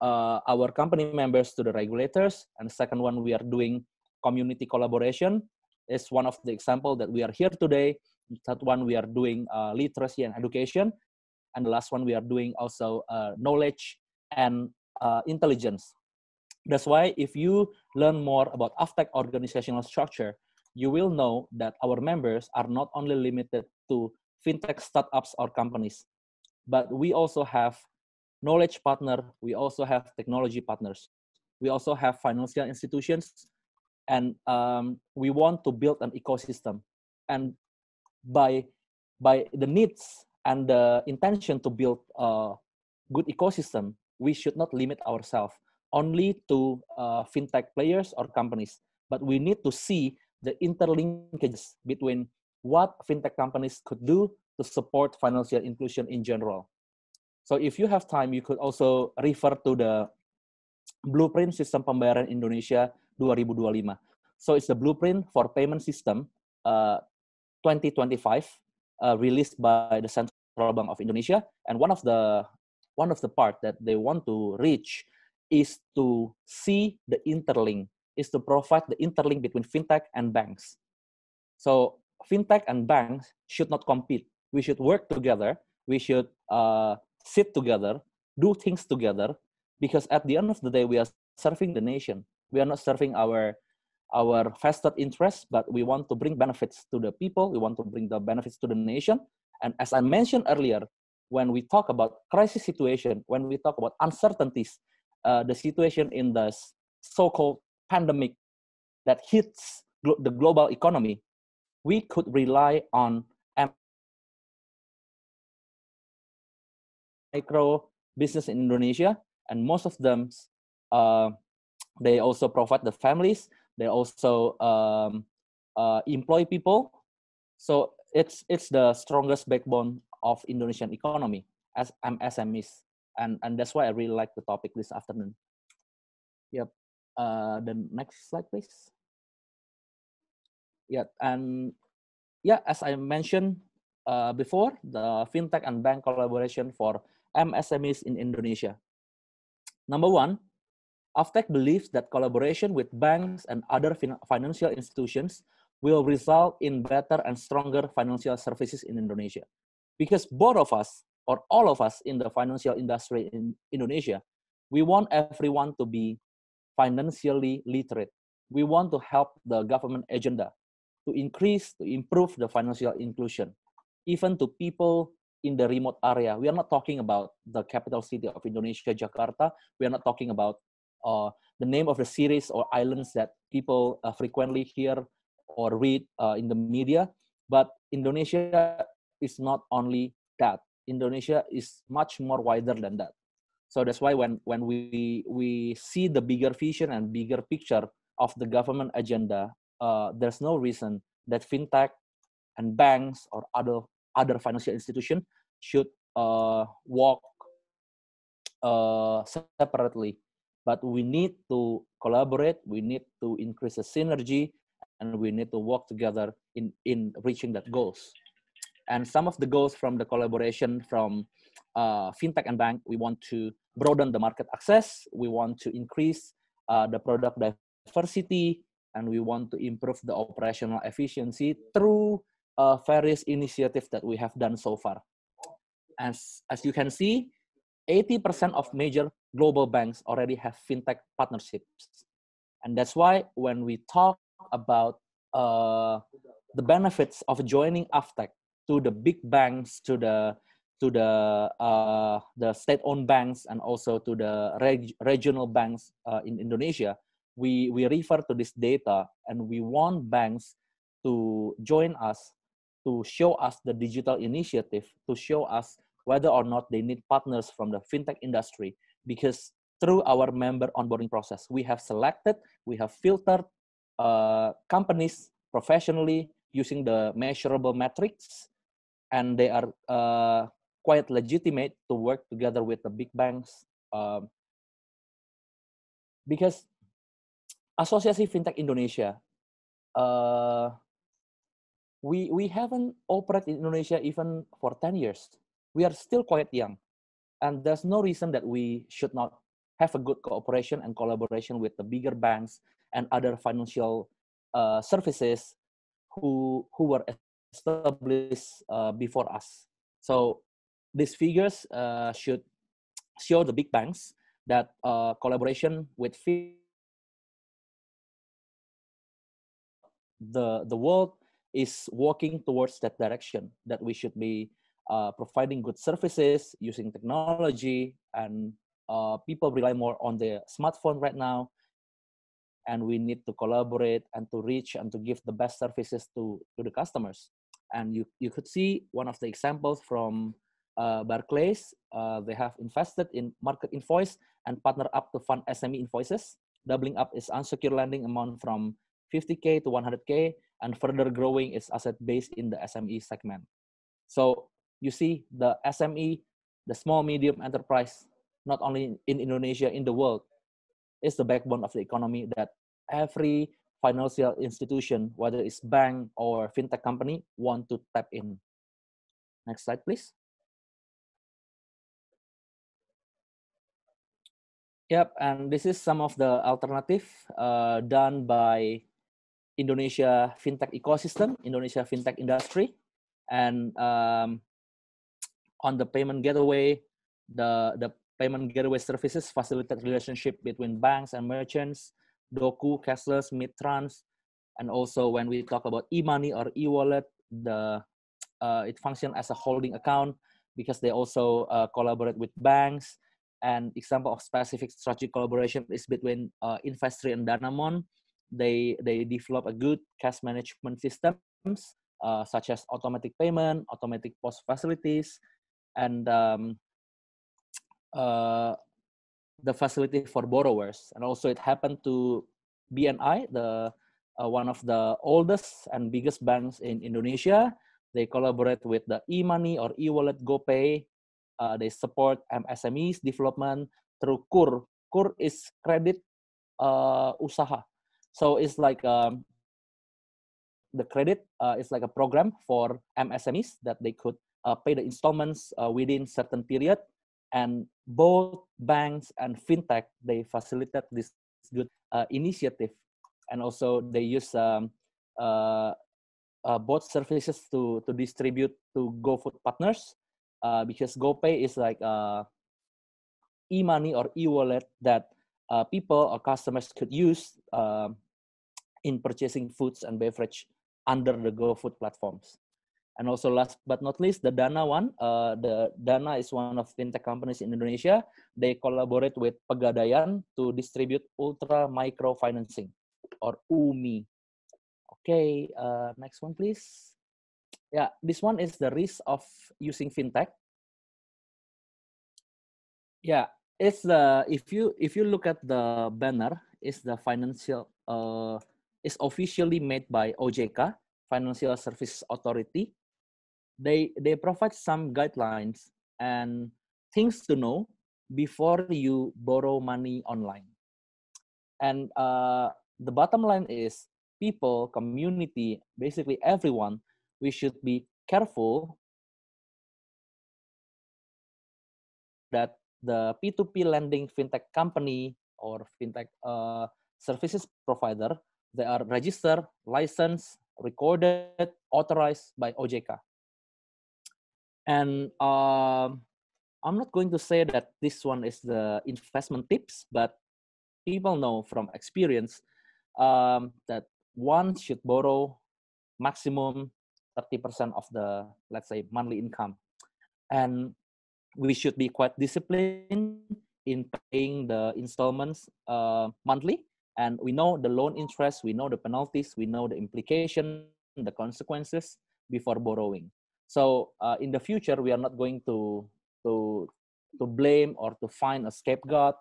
uh, our company members to the regulators. And second one, we are doing community collaboration is one of the example that we are here today. That one we are doing uh, literacy and education, and the last one we are doing also uh, knowledge and uh, intelligence. That's why if you learn more about AFTEC organizational structure, you will know that our members are not only limited to fintech startups or companies, but we also have knowledge partner, we also have technology partners, we also have financial institutions, and um, we want to build an ecosystem and by by the needs and the intention to build a good ecosystem we should not limit ourselves only to uh, fintech players or companies but we need to see the interlinkages between what fintech companies could do to support financial inclusion in general so if you have time you could also refer to the blueprint system pembayaran Indonesia 2025. So it's the blueprint for payment system uh, 2025 uh, released by the Central Bank of Indonesia. And one of the one of the part that they want to reach is to see the interlink, is to provide the interlink between fintech and banks. So fintech and banks should not compete. We should work together. We should uh, sit together, do things together, because at the end of the day, we are serving the nation we are not serving our our vested interests, but we want to bring benefits to the people. We want to bring the benefits to the nation. And as I mentioned earlier, when we talk about crisis situation, when we talk about uncertainties, uh, the situation in the so-called pandemic that hits glo the global economy, we could rely on micro business in Indonesia, and most of them uh, they also provide the families. They also um, uh, employ people. So it's it's the strongest backbone of Indonesian economy as MSMEs and and that's why I really like the topic this afternoon. Yep. Uh, the next slide, please. Yeah, and yeah, as I mentioned uh, before, the fintech and bank collaboration for MSMEs in Indonesia. Number one, Aftec believes that collaboration with banks and other financial institutions will result in better and stronger financial services in Indonesia. Because both of us, or all of us in the financial industry in Indonesia, we want everyone to be financially literate. We want to help the government agenda to increase, to improve the financial inclusion, even to people in the remote area. We are not talking about the capital city of Indonesia, Jakarta. We are not talking about uh, the name of the series or islands that people uh, frequently hear or read uh, in the media. But Indonesia is not only that. Indonesia is much more wider than that. So that's why when, when we, we see the bigger vision and bigger picture of the government agenda, uh, there's no reason that fintech and banks or other, other financial institutions should uh, walk uh, separately but we need to collaborate, we need to increase the synergy, and we need to work together in, in reaching that goals. And some of the goals from the collaboration from uh, fintech and bank, we want to broaden the market access, we want to increase uh, the product diversity, and we want to improve the operational efficiency through uh, various initiatives that we have done so far. As, as you can see, 80% of major global banks already have fintech partnerships. And that's why when we talk about uh, the benefits of joining AFTEC to the big banks, to the to the uh, the state-owned banks, and also to the reg regional banks uh, in Indonesia, we we refer to this data, and we want banks to join us to show us the digital initiative, to show us whether or not they need partners from the fintech industry because through our member onboarding process, we have selected, we have filtered uh, companies professionally using the measurable metrics, and they are uh, quite legitimate to work together with the big banks. Um, because Asosiasi Fintech Indonesia, uh, we we haven't operated in Indonesia even for 10 years we are still quite young. And there's no reason that we should not have a good cooperation and collaboration with the bigger banks and other financial uh, services who, who were established uh, before us. So these figures uh, should show the big banks that uh, collaboration with the, the world is walking towards that direction that we should be uh, providing good services using technology and uh, people rely more on the smartphone right now and we need to collaborate and to reach and to give the best services to, to the customers and you, you could see one of the examples from uh, barclays uh, they have invested in market invoice and partner up to fund sme invoices doubling up its unsecured lending amount from 50k to 100k and further growing its asset base in the sme segment so you see the SME, the small medium enterprise, not only in Indonesia, in the world, is the backbone of the economy that every financial institution, whether it's bank or fintech company, want to tap in. Next slide, please. Yep, and this is some of the alternative uh, done by Indonesia fintech ecosystem, Indonesia fintech industry, and um, on the payment gateway, the, the payment gateway services facilitate relationship between banks and merchants, Doku, Cashless, Midtrans, and also when we talk about e-money or e-wallet, the uh, it functions as a holding account because they also uh, collaborate with banks. And example of specific strategic collaboration is between uh, and Danamon. They they develop a good cash management systems uh, such as automatic payment, automatic post facilities, and um, uh, the facility for borrowers. And also, it happened to BNI, the uh, one of the oldest and biggest banks in Indonesia. They collaborate with the e-money or e-wallet GoPay. Uh, they support MSMEs um, development through KUR. KUR is credit uh, usaha. So it's like um, the credit uh, is like a program for MSMEs um, that they could uh, pay the installments uh, within certain period. And both banks and fintech they facilitated this good uh, initiative, and also they use um, uh, uh, both services to to distribute to GoFood partners uh, because GoPay is like e-money or e-wallet that people or customers could use um, in purchasing foods and beverage under the GoFood platforms. And also last but not least, the Dana one. Uh, the Dana is one of fintech companies in Indonesia. They collaborate with Pegadaian to distribute ultra micro financing or UMI. Okay, uh, next one please. Yeah, this one is the risk of using fintech. Yeah, it's the if you if you look at the banner, it's the financial uh, is officially made by OJK, Financial Service Authority, they they provide some guidelines and things to know before you borrow money online and uh, the bottom line is people community basically everyone we should be careful that the p2p lending fintech company or fintech uh, services provider they are registered licensed recorded authorized by ojk and uh, I'm not going to say that this one is the investment tips, but people know from experience um, that one should borrow maximum 30% of the, let's say, monthly income. And we should be quite disciplined in paying the installments uh, monthly. And we know the loan interest, we know the penalties, we know the implication, the consequences before borrowing. So uh, in the future, we are not going to to to blame or to find a scapegoat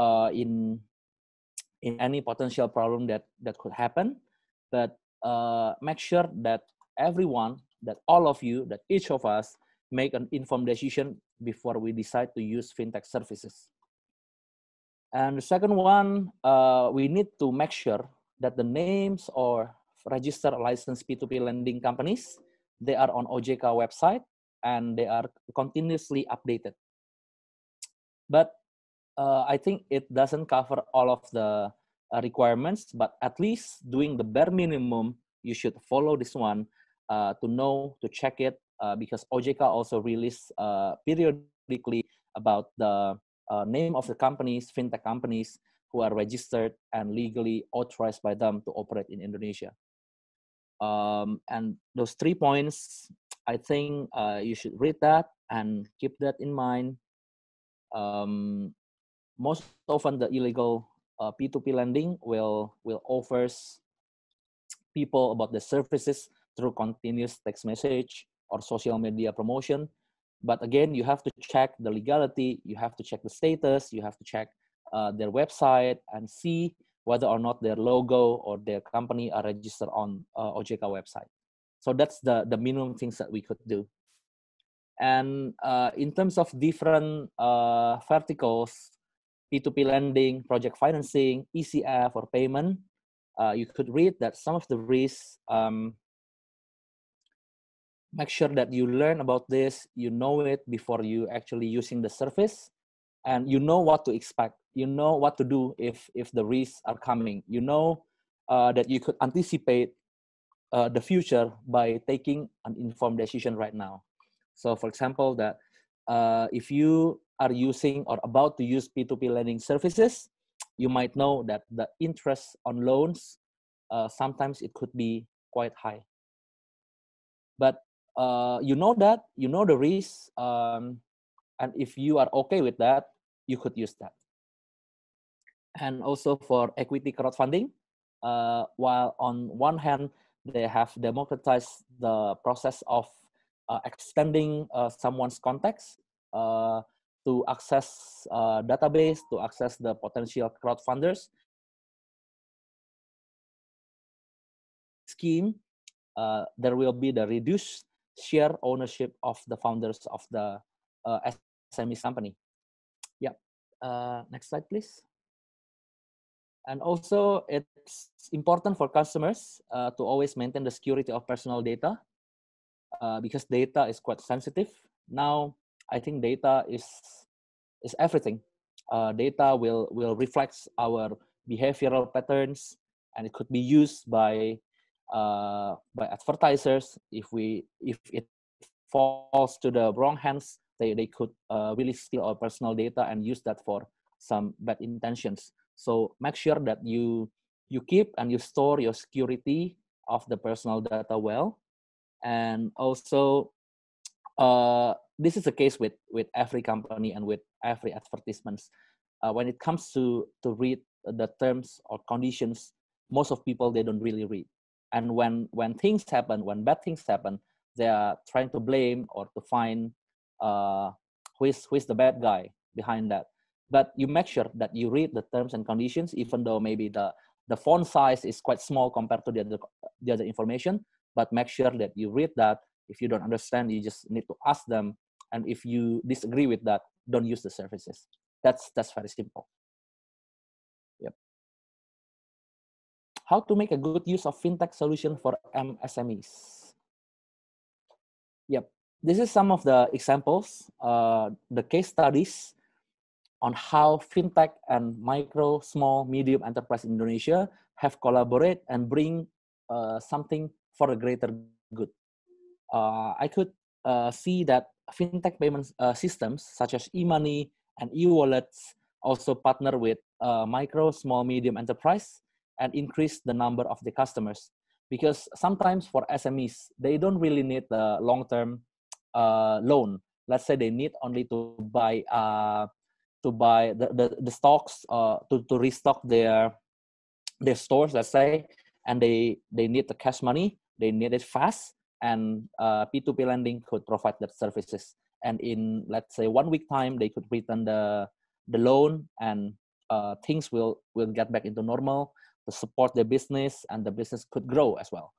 uh, in in any potential problem that that could happen, but uh, make sure that everyone, that all of you, that each of us make an informed decision before we decide to use fintech services. And the second one, uh, we need to make sure that the names or register licensed P2P lending companies they are on OJK website and they are continuously updated. But uh, I think it doesn't cover all of the uh, requirements, but at least doing the bare minimum, you should follow this one uh, to know, to check it, uh, because OJK also release uh, periodically about the uh, name of the companies, fintech companies, who are registered and legally authorized by them to operate in Indonesia. Um, and those three points, I think uh, you should read that and keep that in mind. Um, most often, the illegal uh, P2P lending will will offers people about the services through continuous text message or social media promotion. But again, you have to check the legality, you have to check the status, you have to check uh, their website and see whether or not their logo or their company are registered on uh, website. So that's the, the minimum things that we could do. And uh, in terms of different uh, verticals, P2P lending, project financing, ECF, or payment, uh, you could read that some of the risks. Um, make sure that you learn about this, you know it before you actually using the service, and you know what to expect you know what to do if if the risks are coming you know uh, that you could anticipate uh, the future by taking an informed decision right now so for example that uh, if you are using or about to use p2p lending services *tsk* you might know that the interest on loans uh, sometimes it could be quite high but uh, you know that you know the risk um, and if you are okay with that you could use that and also for equity crowdfunding. Uh, while on one hand, they have democratized the process of uh, extending uh, someone's contacts uh, to access uh, database, to access the potential crowdfunders scheme, uh, there will be the reduced share ownership of the founders of the SME company. Yeah, next slide, please. And also, it's important for customers uh, to always maintain the security of personal data uh, because data is quite sensitive. Now, I think data is is everything. Uh, data will will reflect our behavioral patterns, and it could be used by uh, by advertisers. If we if it falls to the wrong hands, they they could uh, really steal our personal data and use that for some bad intentions. So make sure that you you keep and you store your security of the personal data well, and also uh, this is the case with with every company and with every advertisements. Uh, when it comes to to read the terms or conditions, most of people they don't really read. And when when things happen, when bad things happen, they are trying to blame or to find uh, who is who is the bad guy behind that but you make sure that you read the terms and conditions, even though maybe the, the font size is quite small compared to the other, the other information, but make sure that you read that. If you don't understand, you just need to ask them. And if you disagree with that, don't use the services. That's, that's very simple. Yep. How to make a good use of fintech solution for MSMEs? Yep. This is some of the examples, uh, the case studies on how fintech and micro, small, medium enterprise in Indonesia have collaborate and bring uh, something for a greater good. Uh, I could uh, see that fintech payment uh, systems such as e-money and e-wallets also partner with uh, micro, small, medium enterprise and increase the number of the customers. Because sometimes for SMEs, they don't really need a long-term uh, loan. Let's say they need only to buy to buy the, the, the stocks uh, to, to restock their their stores let's say and they they need the cash money they need it fast and uh, p2p lending could provide that services and in let's say one week time they could return the the loan and uh, things will will get back into normal to support their business and the business could grow as well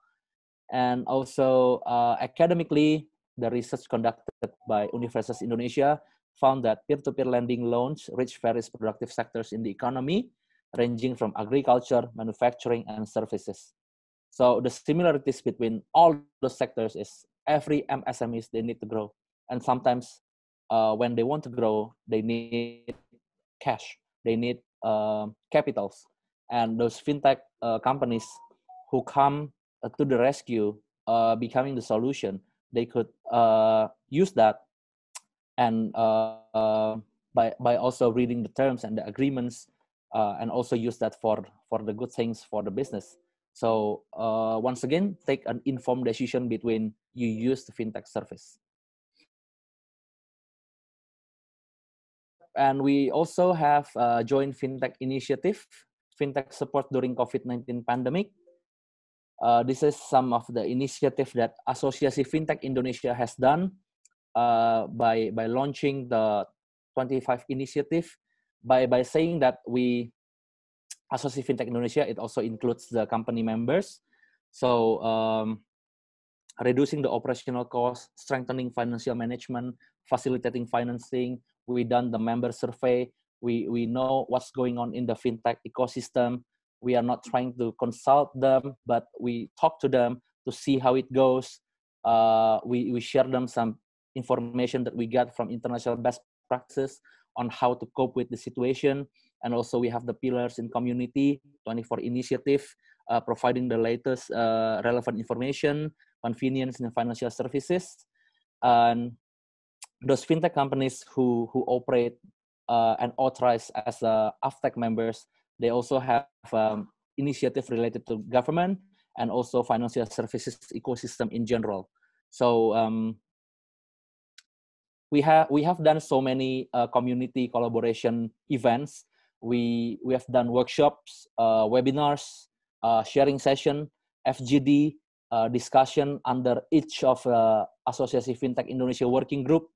and also uh, academically the research conducted by universitas indonesia found that peer-to-peer lending loans reach various productive sectors in the economy, ranging from agriculture, manufacturing, and services. So the similarities between all those sectors is every MSMEs they need to grow, and sometimes uh, when they want to grow, they need cash, they need uh, capitals, and those fintech uh, companies who come uh, to the rescue, uh, becoming the solution, they could uh, use that and uh, by by also reading the terms and the agreements uh, and also use that for for the good things for the business so uh, once again take an informed decision between you use the fintech service and we also have a joint fintech initiative fintech support during covid-19 pandemic uh, this is some of the initiative that Association fintech indonesia has done uh, by by launching the 25 initiative by by saying that we *tsk* associate Fintech Indonesia it also includes the company members so um, reducing the operational cost strengthening financial management facilitating financing we done the member survey we we know what's going on in the fintech ecosystem we are not trying to consult them but we talk to them to see how it goes uh, we we share them some information that we got from international best practices on how to cope with the situation. And also we have the pillars in community, 24 initiative, uh, providing the latest uh, relevant information, convenience and financial services. And those fintech companies who, who operate uh, and authorize as uh, AFTEC members, they also have um, initiative related to government and also financial services ecosystem in general. So um, we have we have done so many uh, community collaboration events. We we have done workshops, uh, webinars, uh, sharing session, FGD uh, discussion under each of uh, Association FinTech Indonesia working group.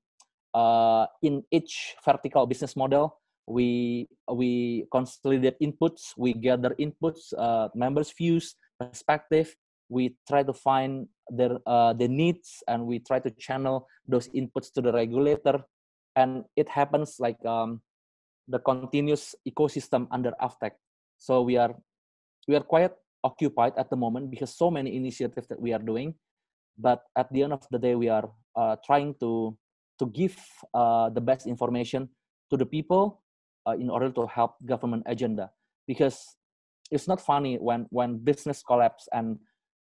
Uh, in each vertical business model, we we consolidate inputs, we gather inputs, members' views, perspective. We try to find their uh, the needs and we try to channel those inputs to the regulator and it happens like um, the continuous ecosystem under aftec so we are we are quite occupied at the moment because so many initiatives that we are doing but at the end of the day we are uh, trying to to give uh, the best information to the people uh, in order to help government agenda because it's not funny when when business collapse and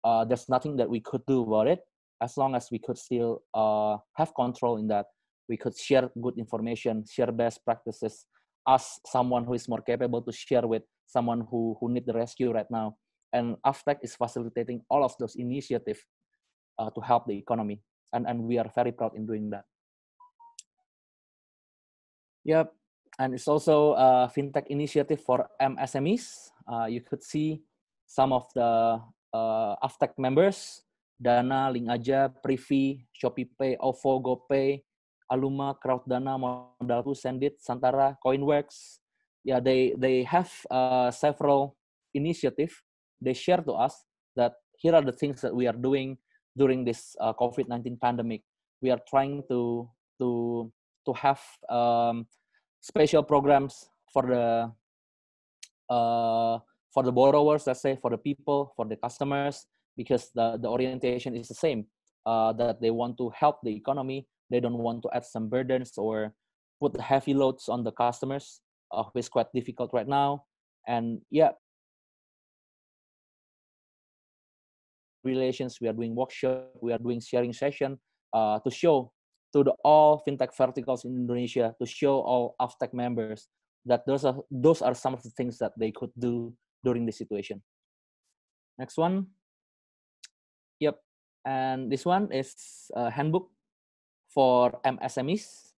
uh, there's nothing that we could do about it. As long as we could still uh, have control in that, we could share good information, share best practices. Ask someone who is more capable to share with someone who who need the rescue right now. And AFTEC is facilitating all of those initiatives uh, to help the economy, and and we are very proud in doing that. Yep, and it's also a fintech initiative for MSMEs. Uh, you could see some of the uh, eh, Aftec members, Dana, Link aja, Privy, Shopee Pay, OVO, GoPay, Aluma, Crowd CrowdDana, Modalku, Sendit, Santara, CoinWorks. Yeah, they they have uh, several initiative they share to us that here are the things that we are doing during this uh, COVID-19 pandemic. We are trying to to to have um, special programs for the uh, for the borrowers, let's say for the people, for the customers, because the, the orientation is the same, uh, that they want to help the economy. They don't want to add some burdens or put heavy loads on the customers, uh, which is quite difficult right now. And yeah, relations, we are doing workshop, we are doing sharing session uh, to show to the all fintech verticals in Indonesia, to show all AFTEC members that those are those are some of the things that they could do during this situation. Next one. Yep. And this one is a handbook for MSMEs.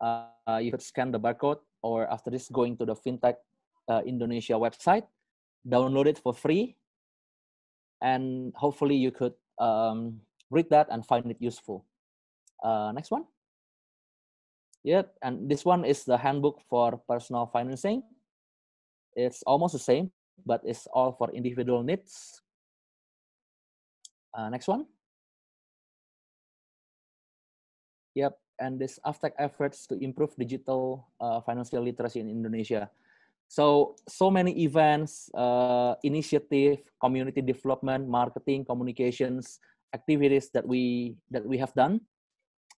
Uh, you could scan the barcode or after this going to the FinTech uh, Indonesia website, download it for free, and hopefully you could um, read that and find it useful. Uh, next one. yep, and this one is the handbook for personal financing. It's almost the same but it's all for individual needs. Uh, next one. Yep, and this AFTEC efforts to improve digital uh, financial literacy in Indonesia. So, so many events, uh, initiative, community development, marketing, communications, activities that we that we have done.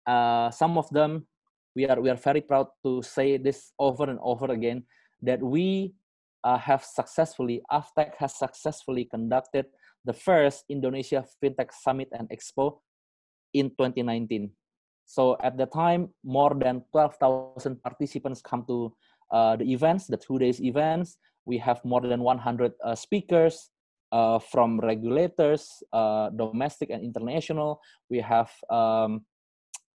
Uh, some of them, we are we are very proud to say this over and over again that we uh, have successfully, Aftech has successfully conducted the first Indonesia FinTech Summit and Expo in 2019. So at the time, more than 12,000 participants come to uh, the events, the two days events. We have more than 100 uh, speakers uh, from regulators, uh, domestic and international. We have um,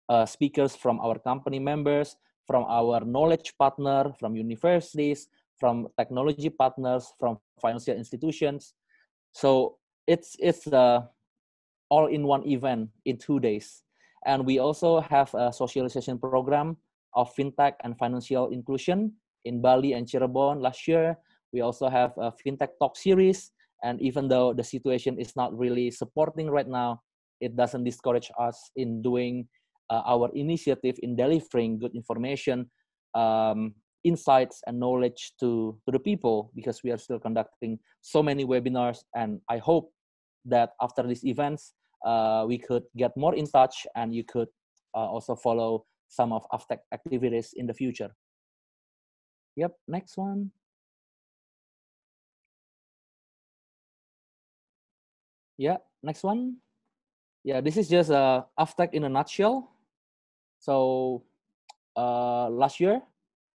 uh, speakers from our company members, from our knowledge partner, from universities, from technology partners, from financial institutions. So it's it's a all-in-one event in two days. And we also have a socialization program of fintech and financial inclusion in Bali and Cirebon last year. We also have a fintech talk series. And even though the situation is not really supporting right now, it doesn't discourage us in doing uh, our initiative in delivering good information um, insights and knowledge to, to the people because we are still conducting so many webinars and i hope that after these events uh, we could get more in touch and you could uh, also follow some of aftec activities in the future yep next one yeah next one yeah this is just uh, aftec in a nutshell so uh, last year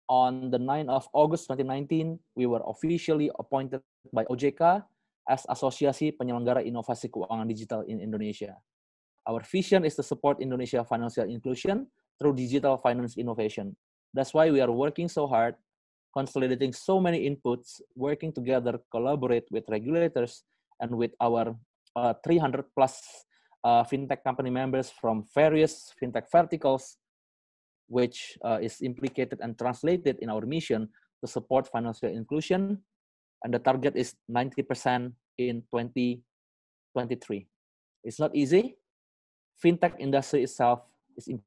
on the 9th of August 2019, we were officially appointed by OJK as Asosiasi Penyelenggara Inovasi Keuangan Digital in Indonesia. Our vision is to support Indonesia financial inclusion through digital finance innovation. That's why we are working so hard, consolidating so many inputs, working together, collaborate with regulators and with our uh, 300 plus uh, fintech company members from various fintech verticals which uh, is implicated and translated in our mission to support financial inclusion. And the target is 90% in 2023. It's not easy. Fintech industry itself is in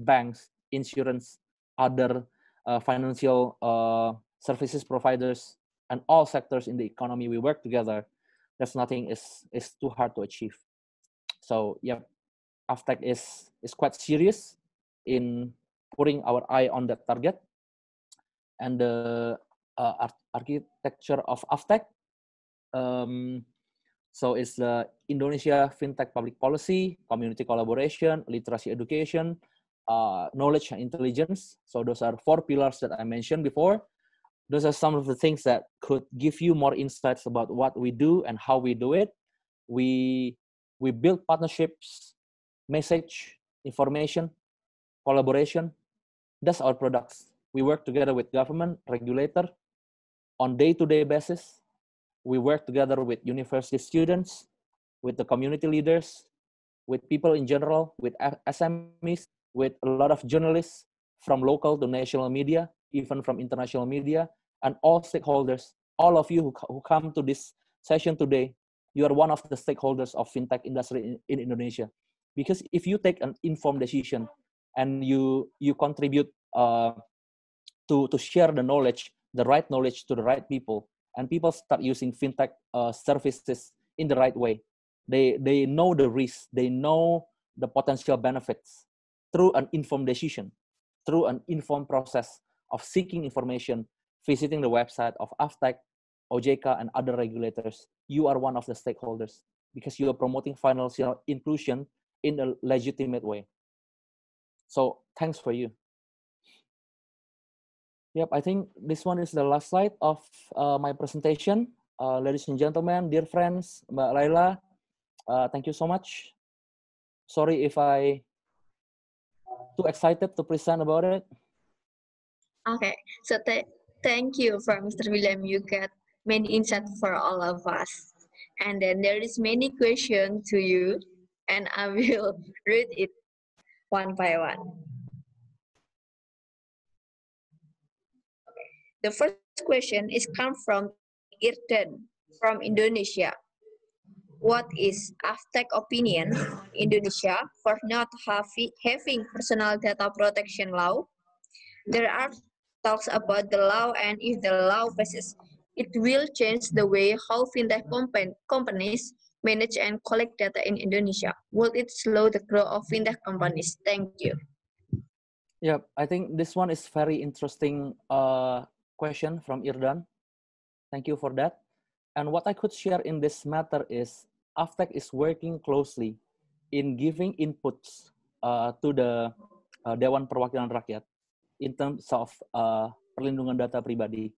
banks, insurance, other uh, financial uh, services providers, and all sectors in the economy. We work together. That's nothing is is too hard to achieve. So yep, AFTEC is, is quite serious in putting our eye on that target. And the uh, architecture of AFTEC, um, so it's the Indonesia FinTech Public Policy, Community Collaboration, Literacy Education, uh, Knowledge and Intelligence. So those are four pillars that I mentioned before. Those are some of the things that could give you more insights about what we do and how we do it. We we build partnerships message, information, collaboration. That's our products. We work together with government, regulator, on day-to-day -day basis. We work together with university students, with the community leaders, with people in general, with SMEs, with a lot of journalists from local to national media, even from international media, and all stakeholders, all of you who, who come to this session today, you are one of the stakeholders of fintech industry in Indonesia because if you take an informed decision and you you contribute uh, to to share the knowledge the right knowledge to the right people and people start using fintech uh, services in the right way they they know the risk they know the potential benefits through an informed decision through an informed process of seeking information visiting the website of aftec ojk and other regulators you are one of the stakeholders because you are promoting financial inclusion in a legitimate way. So thanks for you. Yep, I think this one is the last slide of uh, my presentation. Uh, ladies and gentlemen, dear friends, Mbak Laila, uh, thank you so much. Sorry if I too excited to present about it. Okay, so th thank you for Mr. William. You get many insight for all of us. And then there is many question to you and I will *laughs* read it one by one. The first question is come from Irten from Indonesia. What is AFTEC opinion Indonesia for not having personal data protection law? There are talks about the law and if the law passes, it will change the way how fintech companies manage and collect data in Indonesia? Will it slow the growth of fintech companies? Thank you. Yeah, I think this one is very interesting uh, question from Irdan. Thank you for that. And what I could share in this matter is Aftec is working closely in giving inputs uh, to the uh, Dewan Perwakilan Rakyat in terms of uh, perlindungan data pribadi.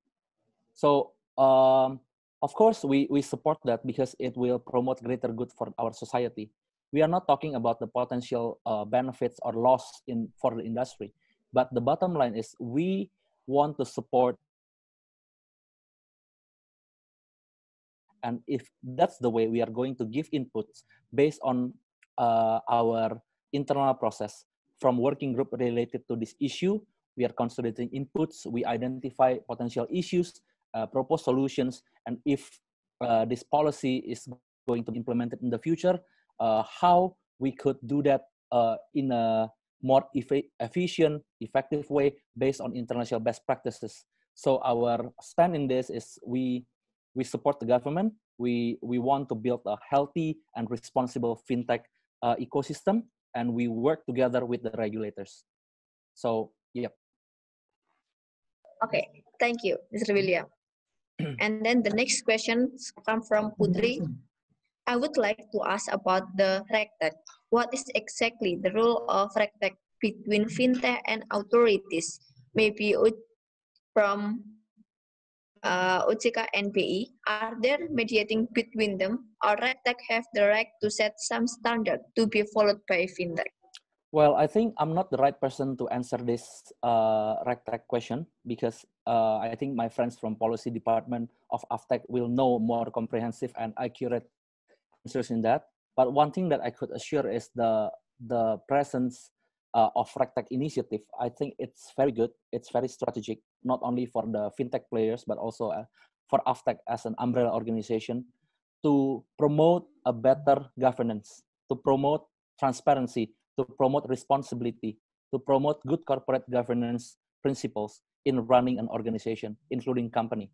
So um, Of course, we, we support that because it will promote greater good for our society. We are not talking about the potential uh, benefits or loss in for the industry, but the bottom line is we want to support and if that's the way we are going to give inputs based on uh, our internal process from working group related to this issue we are consolidating inputs we identify potential issues uh, propose solutions, and if uh, this policy is going to be implemented in the future, uh, how we could do that uh, in a more efficient, effective way based on international best practices. So our stand in this is we we support the government. We we want to build a healthy and responsible fintech uh, ecosystem, and we work together with the regulators. So, yep. Okay, thank you, Mr. William. *clears throat* and then the next questions come from Putri. I would like to ask about the RegTech. What is exactly the role of RegTech between fintech and authorities? Maybe from uh, OJK and BI, are there mediating between them or RegTech have the right to set some standard to be followed by fintech? Well, I think I'm not the right person to answer this uh, RegTech question because uh, I think my friends from policy department of AFTEC will know more comprehensive and accurate answers in that. But one thing that I could assure is the the presence uh, of RegTech initiative. I think it's very good. It's very strategic, not only for the fintech players but also uh, for AFTEC as an umbrella organization to promote a better governance, to promote transparency to promote responsibility, to promote good corporate governance principles in running an organization, including company.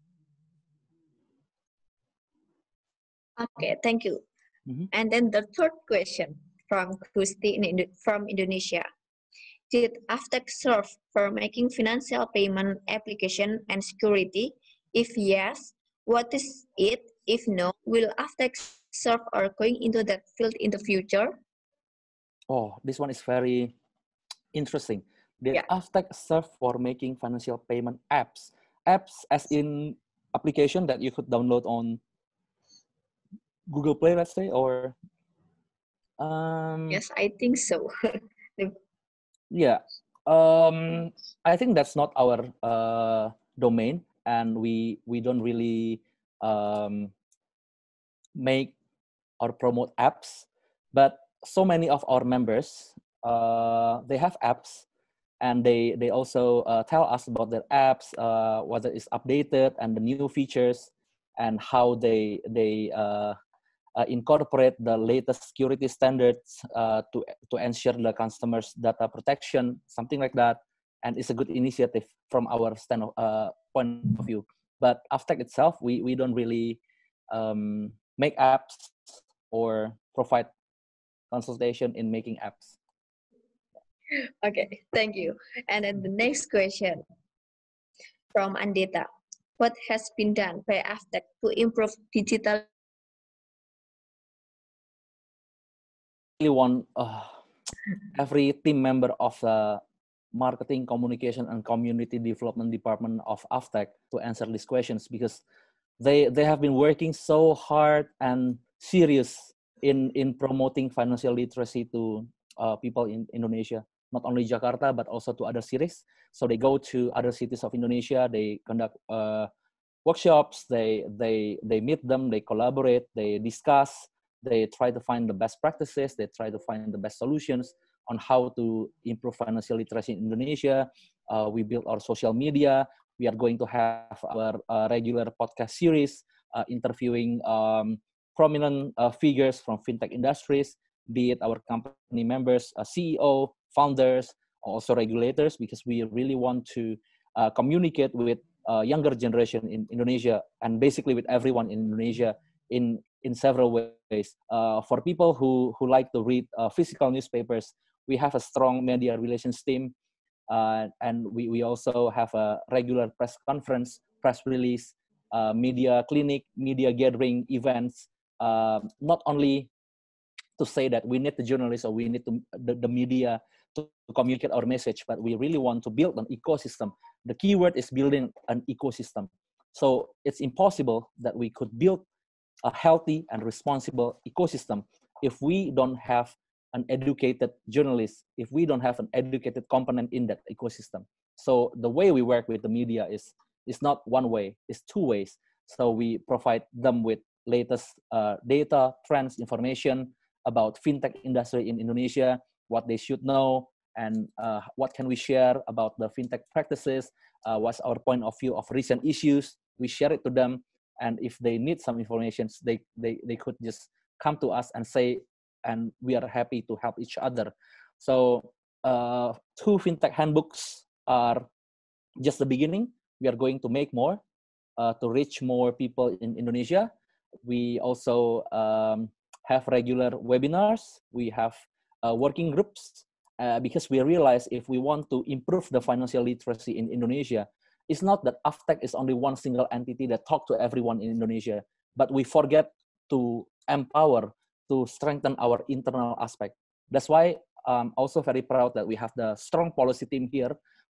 Okay, thank you. Mm -hmm. And then the third question from Gusti in, from Indonesia. Did Aftek serve for making financial payment application and security? If yes, what is it? If no, will Aftek serve or going into that field in the future? oh, this one is very interesting. The yeah. serve for making financial payment apps. Apps as in application that you could download on Google Play, let's say, or um, yes, I think so. *laughs* yeah, um, I think that's not our uh, domain, and we we don't really um, make or promote apps. But so many of our members uh, they have apps and they they also uh, tell us about their apps uh, whether it's updated and the new features and how they they uh, uh, incorporate the latest security standards uh, to to ensure the customers data protection something like that and it's a good initiative from our stand of, point of view but aftec itself we we don't really um, make apps or provide consultation in making apps okay thank you and then the next question from andita what has been done by aftec to improve digital want uh, every team member of the marketing communication and community development department of aftec to answer these questions because they they have been working so hard and serious in in promoting financial literacy to uh, people in Indonesia, not only Jakarta but also to other cities. So they go to other cities of Indonesia. They conduct uh, workshops. They they they meet them. They collaborate. They discuss. They try to find the best practices. They try to find the best solutions on how to improve financial literacy in Indonesia. Uh, we build our social media. We are going to have our uh, regular podcast series uh, interviewing. Um, prominent uh, figures from fintech industries, be it our company members, uh, CEO, founders, also regulators, because we really want to uh, communicate with uh, younger generation in Indonesia and basically with everyone in Indonesia in in several ways. Uh, for people who who like to read uh, physical newspapers, we have a strong media relations team, and we we also have a regular press conference, press release, media clinic, media gathering, events um, not only to say that we need the journalists or we need to, the, the media to, to communicate our message, but we really want to build an ecosystem. The key word is building an ecosystem. So it's impossible that we could build a healthy and responsible ecosystem if we don't have an educated journalist, if we don't have an educated component in that ecosystem. So the way we work with the media is, is not one way, it's two ways. So we provide them with latest uh, data, trends, information about fintech industry in Indonesia, what they should know, and uh, what can we share about the fintech practices, uh, what's our point of view of recent issues. We share it to them, and if they need some information, they, they, they could just come to us and say, and we are happy to help each other. So uh, two fintech handbooks are just the beginning. We are going to make more uh, to reach more people in Indonesia we also um, have regular webinars. We have uh, working groups uh, because we realize if we want to improve the financial literacy in Indonesia, it's not that AFTEC is only one single entity that talk to everyone in Indonesia, but we forget to empower, to strengthen our internal aspect. That's why I'm also very proud that we have the strong policy team here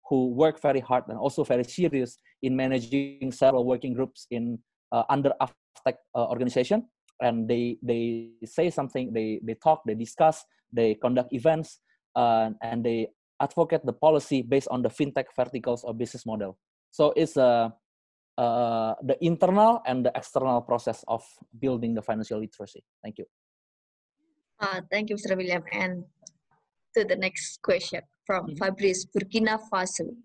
who work very hard and also very serious in managing several working groups in uh, under AFTEC uh, organization, and they they say something, they they talk, they discuss, they conduct events, uh, and they advocate the policy based on the fintech verticals or business model. So it's a uh, uh, the internal and the external process of building the financial literacy. Thank you. Uh, thank you, Mr. William. And to the next question from mm-hmm. Fabrice Burkina Faso.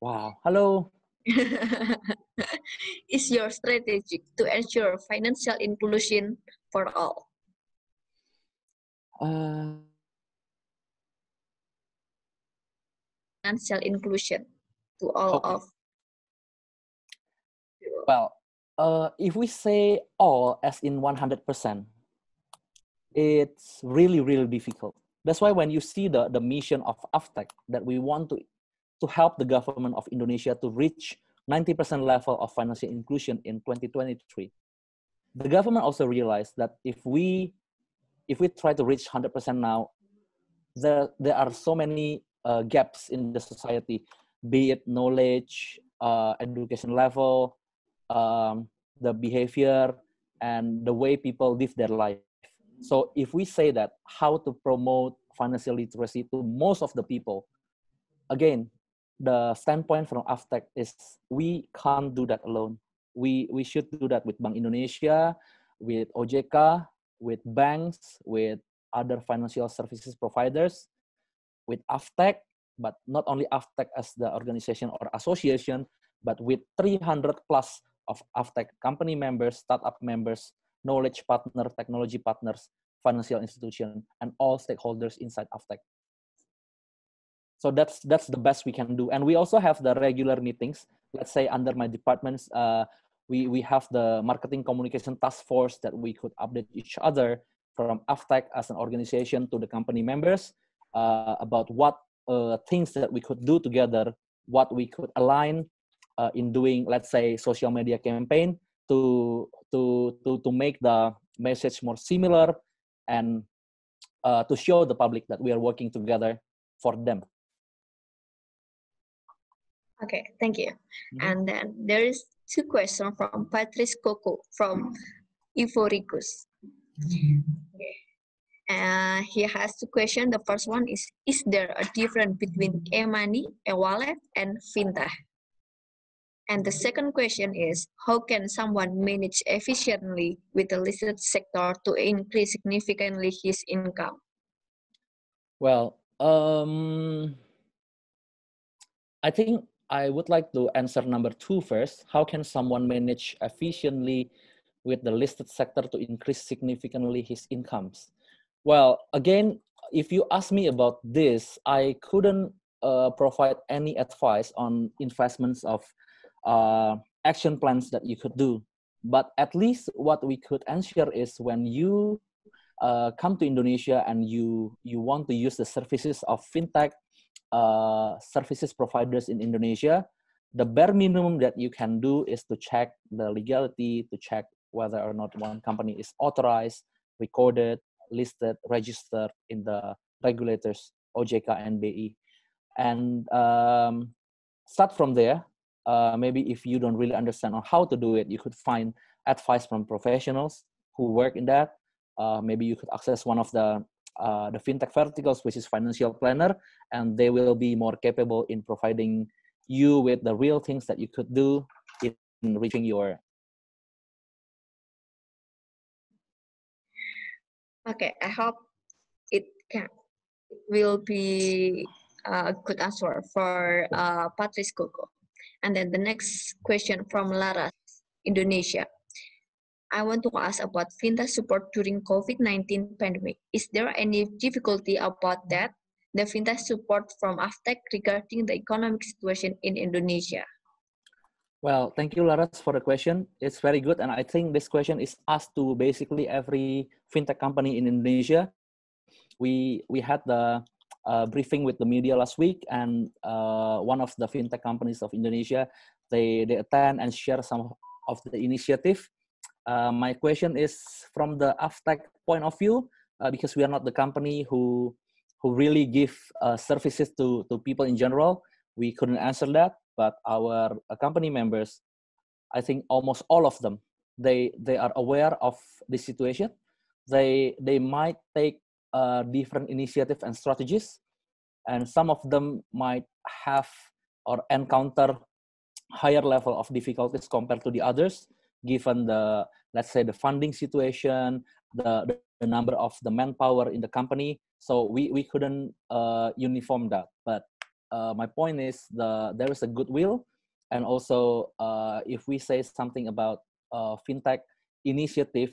Wow. Hello. *laughs* is your strategy to ensure financial inclusion for all? Uh, financial inclusion to all okay. of. Well, uh, if we say all as in 100%, it's really, really difficult. That's why when you see the, the mission of AFTEC that we want to to help the government of Indonesia to reach 90% level of financial inclusion in 2023. The government also realized that if we if we try to reach 100% now, there there are so many uh, gaps in the society, be it knowledge, uh, education level, um, the behavior, and the way people live their life. So if we say that how to promote financial literacy to most of the people, again, the standpoint from Aftec is we can't do that alone. We we should do that with Bank Indonesia, with OJK, with banks, with other financial services providers, with Aftec, but not only Aftec as the organization or association, but with 300 plus of Aftec company members, startup members, knowledge partner, technology partners, financial institution, and all stakeholders inside Aftec so that's that's the best we can do and we also have the regular meetings let's say under my departments uh, we we have the marketing communication task force that we could update each other from aftec as an organization to the company members uh, about what uh, things that we could do together what we could align uh, in doing let's say social media campaign to to to to make the message more similar and uh, to show the public that we are working together for them Okay, thank you. Mm -hmm. And then there is two questions from Patrice Coco from Ivoricus. Okay. Mm-hmm. Uh, he has two questions. The first one is, is there a difference between e-money, e-wallet, and fintech? And the second question is, how can someone manage efficiently with the listed sector to increase significantly his income? Well, um, I think I would like to answer number two first. How can someone manage efficiently with the listed sector to increase significantly his incomes? Well, again, if you ask me about this, I couldn't uh, provide any advice on investments of uh, action plans that you could do. But at least what we could answer is when you uh, come to Indonesia and you you want to use the services of fintech uh, services providers in Indonesia, the bare minimum that you can do is to check the legality, to check whether or not one company is authorized, recorded, listed, registered in the regulators OJK and BI. And um, start from there. Uh, maybe if you don't really understand on how to do it, you could find advice from professionals who work in that. Uh, maybe you could access one of the uh, the fintech verticals, which is financial planner, and they will be more capable in providing you with the real things that you could do in reaching your. Okay, I hope it can it will be a good answer for uh, Patrice Coco. And then the next question from Laras, Indonesia. I want to ask about fintech support during COVID-19 pandemic. Is there any difficulty about that? The fintech support from AFTEC regarding the economic situation in Indonesia. Well, thank you, Laras, for the question. It's very good, and I think this question is asked to basically every fintech company in Indonesia. We we had the uh, briefing with the media last week, and uh, one of the fintech companies of Indonesia they they attend and share some of the initiative uh, my question is from the Aftech point of view, uh, because we are not the company who who really give uh, services to to people in general. We couldn't answer that, but our uh, company members, I think almost all of them, they they are aware of the situation. They they might take uh, different initiatives and strategies, and some of them might have or encounter higher level of difficulties compared to the others given the let's say the funding situation, the, the number of the manpower in the company. So we we couldn't uh, uniform that. But uh, my point is the there is a goodwill, and also uh, if we say something about uh, fintech initiative,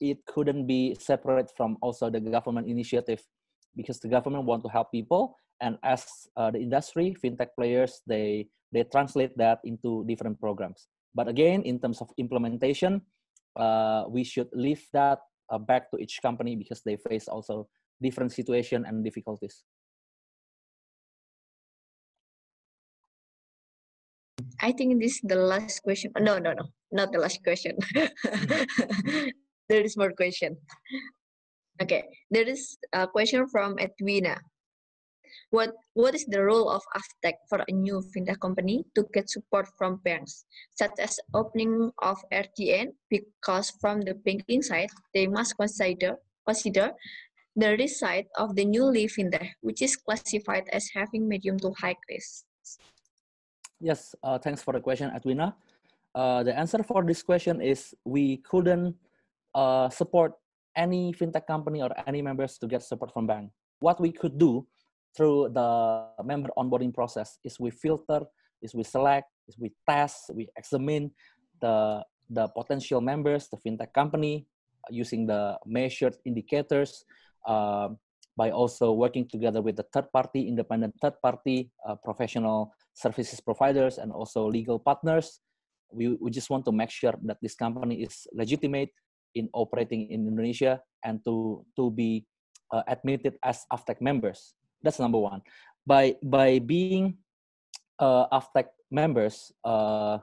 it couldn't be separate from also the government initiative, because the government want to help people, and as uh, the industry fintech players they they translate that into different programs. But again, in terms of implementation, uh, we should leave that uh, back to each company because they face also different situation and difficulties. I think this is the last question. No, no, no, not the last question. *laughs* there is more question. Okay, there is a question from Edwina. What What is the role of Aftec for a new fintech company to get support from banks, such as opening of RTN, Because from the banking side, they must consider consider the risk side of the newly fintech, which is classified as having medium to high risk. Yes, uh, thanks for the question, Edwina. Uh, the answer for this question is we couldn't uh, support any fintech company or any members to get support from bank. What we could do through the member onboarding process is we filter, is we select, is we test, we examine the, the potential members, the fintech company, uh, using the measured indicators, uh, by also working together with the third party, independent third party, uh, professional services providers, and also legal partners. We, we just want to make sure that this company is legitimate in operating in Indonesia and to, to be uh, admitted as AFTEC members that's number one by by being uh, AFTEC members uh,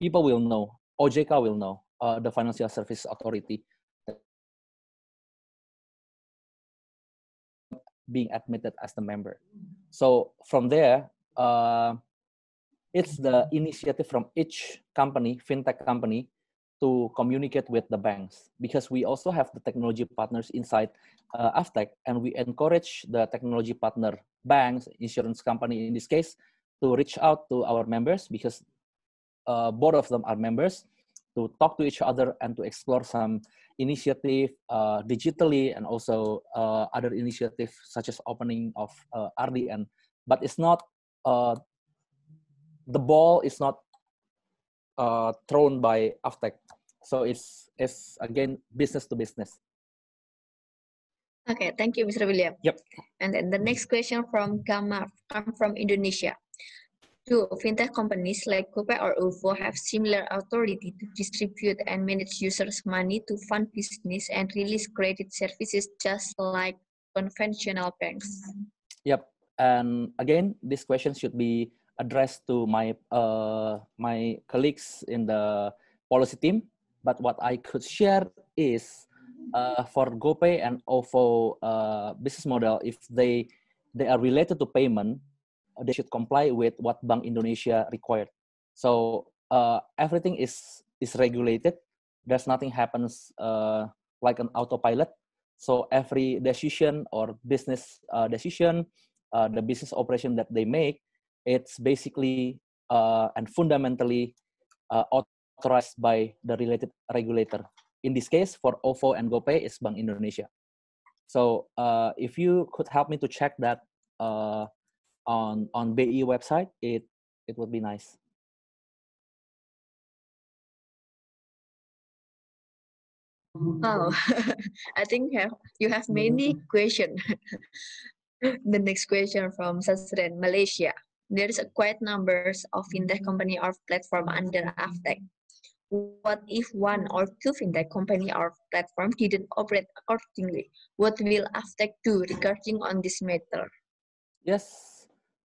people will know ojk will know uh, the financial service authority being admitted as the member so from there uh, it's the initiative from each company fintech company to communicate with the banks because we also have the technology partners inside uh, Aftec and we encourage the technology partner banks, insurance company in this case, to reach out to our members because uh, both of them are members to talk to each other and to explore some initiative uh, digitally and also uh, other initiatives such as opening of uh, RDN. But it's not, uh, the ball is not uh, thrown by AFTEC. So it's it's again business to business. Okay, thank you, Mr. William. Yep. And then the next question from come from Indonesia. Do fintech companies like Kope or UFO have similar authority to distribute and manage users' money to fund business and release credit services just like conventional banks? Yep. And again, this question should be addressed to my uh, my colleagues in the policy team but what I could share is uh, for GoPay and OVO uh, business model, if they they are related to payment, they should comply with what Bank Indonesia required. So uh, everything is is regulated. There's nothing happens uh, like an autopilot. So every decision or business uh, decision, uh, the business operation that they make, it's basically uh, and fundamentally uh, authorized by the related regulator. In this case, for OVO and GoPay, is Bank Indonesia. So uh, if you could help me to check that uh, on on BE website, it it would be nice. Oh, *laughs* I think you have, many questions. *laughs* the next question from Sasren, Malaysia. There is a quite numbers of fintech company or platform under AFTEC. What if one or two fintech company or platform didn't operate accordingly? What will Aftec do regarding on this matter? Yes,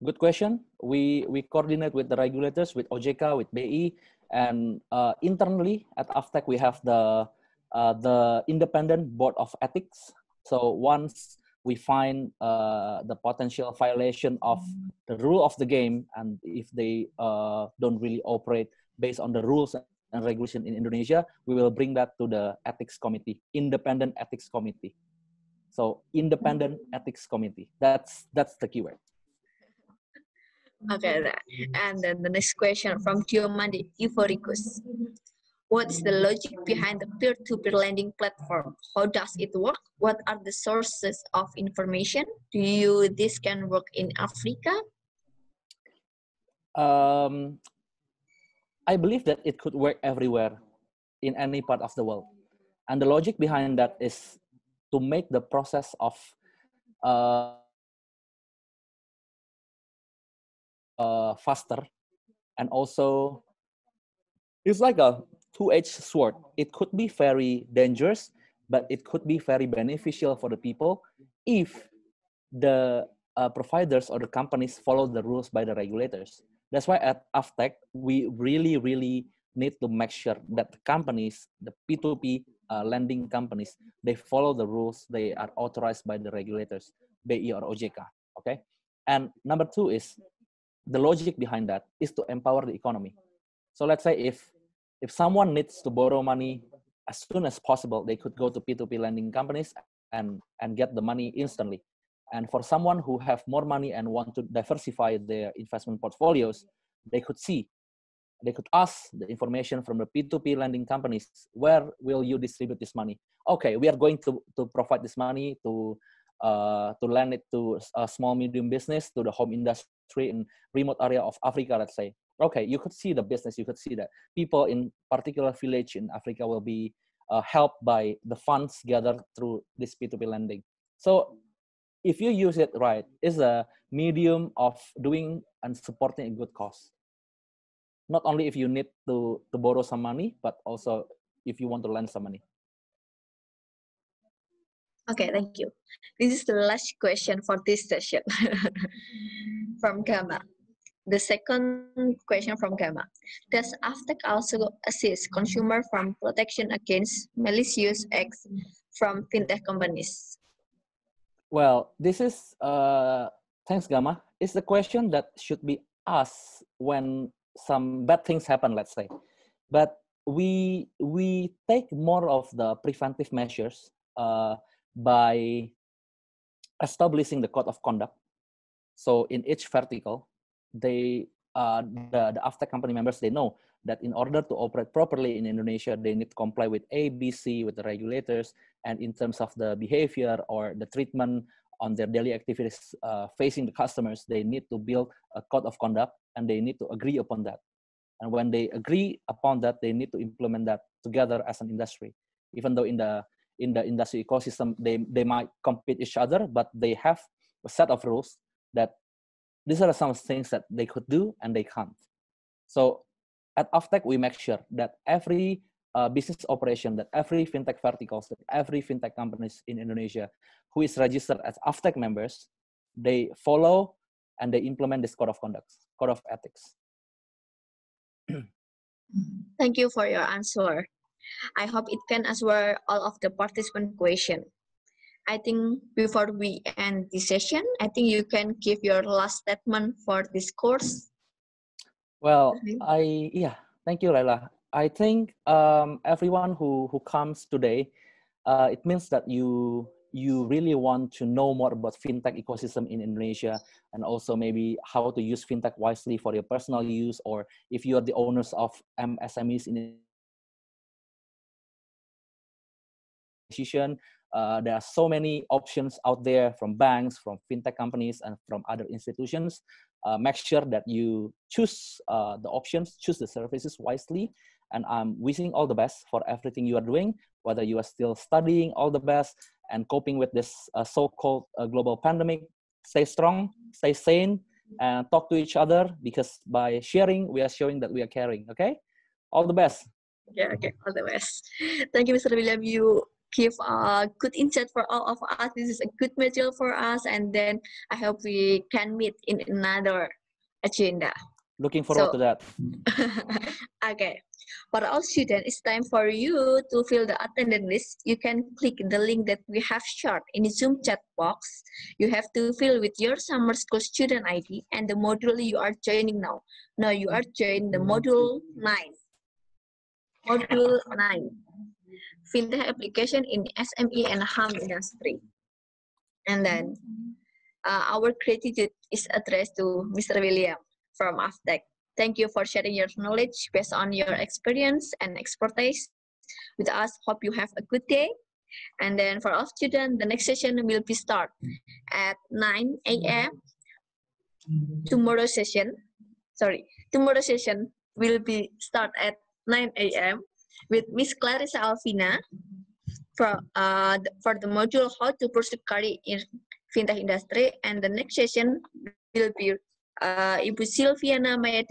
good question. We we coordinate with the regulators, with OJK, with BI, and uh, internally at Aftec we have the uh, the independent board of ethics. So once we find uh, the potential violation of the rule of the game, and if they uh, don't really operate based on the rules and regulation in Indonesia, we will bring that to the ethics committee, independent ethics committee. So independent mm-hmm. ethics committee. That's that's the keyword. Okay, and then the next question from Tiomandi Euphoricus. What's the logic behind the peer-to-peer -peer lending platform? How does it work? What are the sources of information? Do you this can work in Africa? Um, I believe that it could work everywhere in any part of the world. And the logic behind that is to make the process of uh, uh, faster and also it's like a two-edged sword. It could be very dangerous, but it could be very beneficial for the people if the uh, providers or the companies follow the rules by the regulators. That's why at Aftech, we really, really need to make sure that the companies, the P2P uh, lending companies, they follow the rules they are authorized by the regulators, BI or OJK. Okay. And number two is the logic behind that is to empower the economy. So let's say if if someone needs to borrow money as soon as possible, they could go to P2P lending companies and and get the money instantly. And for someone who have more money and want to diversify their investment portfolios, they could see, they could ask the information from the P2P lending companies, where will you distribute this money? Okay, we are going to, to provide this money to, uh, to lend it to a small medium business, to the home industry in remote area of Africa, let's say. Okay, you could see the business, you could see that people in particular village in Africa will be uh, helped by the funds gathered through this P2P lending. So if you use it right, it's a medium of doing and supporting a good cause. Not only if you need to, to borrow some money, but also if you want to lend some money. Okay, thank you. This is the last question for this session *laughs* from Gamma. The second question from Gamma. Does Aftec also assist consumer from protection against malicious acts from fintech companies? Well, this is uh, thanks, Gamma. It's the question that should be asked when some bad things happen, let's say. But we we take more of the preventive measures uh, by establishing the code of conduct. So in each vertical, they uh, the, the after company members they know that in order to operate properly in Indonesia, they need to comply with A, B, C, with the regulators, and in terms of the behavior or the treatment on their daily activities uh, facing the customers, they need to build a code of conduct and they need to agree upon that. And when they agree upon that, they need to implement that together as an industry. Even though in the in the industry ecosystem they, they might compete each other, but they have a set of rules that these are some things that they could do and they can't. So at Aftech, we make sure that every uh, business operation, that every fintech verticals, that every fintech companies in Indonesia who is registered as Aftech members, they follow and they implement this code of conduct, code of ethics. Thank you for your answer. I hope it can answer all of the participant question. I think before we end this session, I think you can give your last statement for this course. Well, I yeah, thank you, Laila. I think um, everyone who who comes today, uh, it means that you you really want to know more about fintech ecosystem in Indonesia and also maybe how to use fintech wisely for your personal use or if you are the owners of MSMEs in decision. Uh, there are so many options out there from banks, from fintech companies, and from other institutions. Uh, make sure that you choose uh, the options, choose the services wisely, and I'm wishing all the best for everything you are doing, whether you are still studying, all the best, and coping with this uh, so-called uh, global pandemic. Stay strong, stay sane, and talk to each other because by sharing, we are showing that we are caring, okay? All the best. Yeah, okay, all the best. Thank you, Mr. William. You give a good insight for all of us. This is a good material for us, and then I hope we can meet in another agenda. Looking forward so, to that. *laughs* okay. For all students, it's time for you to fill the attendance list. You can click the link that we have shared in the Zoom chat box. You have to fill with your summer school student ID and the module you are joining now. Now you are joining the module 9. Module 9 fintech application in SME and harm industry. And then uh, our gratitude is addressed to Mr. William from AFTEC. Thank you for sharing your knowledge based on your experience and expertise with us. Hope you have a good day. And then for all students, the next session will be start at 9 a.m. Tomorrow session, sorry, tomorrow session will be start at 9 a.m with Miss Clarissa Alvina for, uh, for the module How to Pursue Career in Fintech Industry. And the next session will be uh, Ibu Silviana Maya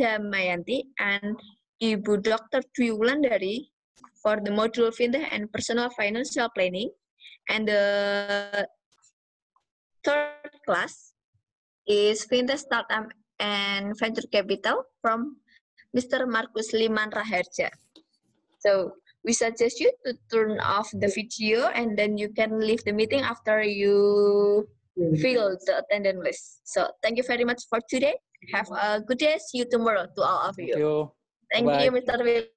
Damayanti and Ibu Dr. Dwi Wulandari for the module Fintech and Personal Financial Planning. And the third class is Fintech Startup and Venture Capital from Mr. Markus Liman Raherja. So we suggest you to turn off the video and then you can leave the meeting after you mm. fill the attendance list. So thank you very much for today. Have a good day. See you tomorrow to all of you. Thank you, thank you Mr. Will.